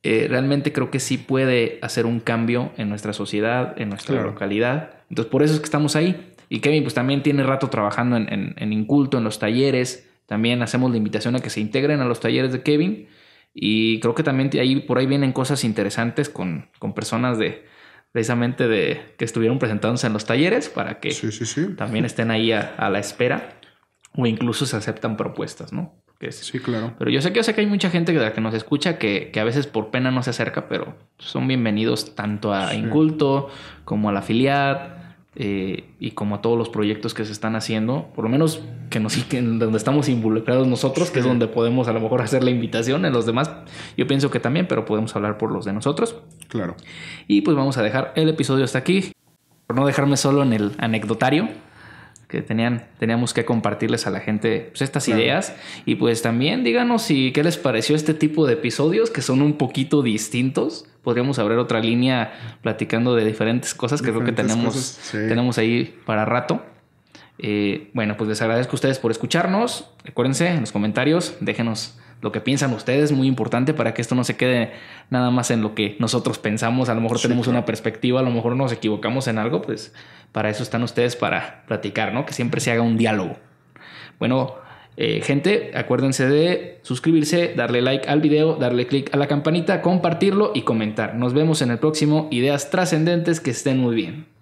Eh, realmente creo que sí puede hacer un cambio en nuestra sociedad, en nuestra localidad. Entonces, por eso es que estamos ahí. Y Kevin pues también tiene rato trabajando en, en, Inculto, en los talleres. También hacemos la invitación a que se integren a los talleres de Kevin. Y creo que también ahí, por ahí vienen cosas interesantes con, con personas de precisamente de que estuvieron presentándose en los talleres para que también estén ahí a, la espera o incluso se aceptan propuestas, ¿no? sí, claro. Pero yo sé que sé que hay mucha gente que, que nos escucha que, que, a veces por pena no se acerca, pero son bienvenidos tanto a Inculto como a la filial eh, y como a todos los proyectos que se están haciendo, por lo menos que nos [LAUGHS] que donde estamos involucrados nosotros, que es donde podemos a lo mejor hacer la invitación en los demás. Yo pienso que también, pero podemos hablar por los de nosotros. Claro. Y pues vamos a dejar el episodio hasta aquí. Por no dejarme solo en el anecdotario que tenían, teníamos que compartirles a la gente pues, estas ideas. Y pues también díganos si qué les pareció este tipo de episodios que son un poquito distintos. Podríamos abrir otra línea platicando de diferentes cosas que creo que tenemos, tenemos ahí para rato. Eh, bueno, pues les agradezco a ustedes por escucharnos. Recuérdense en los comentarios, déjenos lo que piensan ustedes, es muy importante para que esto no se quede nada más en lo que nosotros pensamos, a lo mejor tenemos una perspectiva, a lo mejor nos equivocamos en algo, pues para eso están ustedes para platicar, ¿no? Que siempre se haga un diálogo. Bueno, eh, gente, acuérdense de suscribirse, darle like al video, darle click a la campanita, compartirlo y comentar. Nos vemos en el próximo Ideas Trascendentes, que estén muy bien.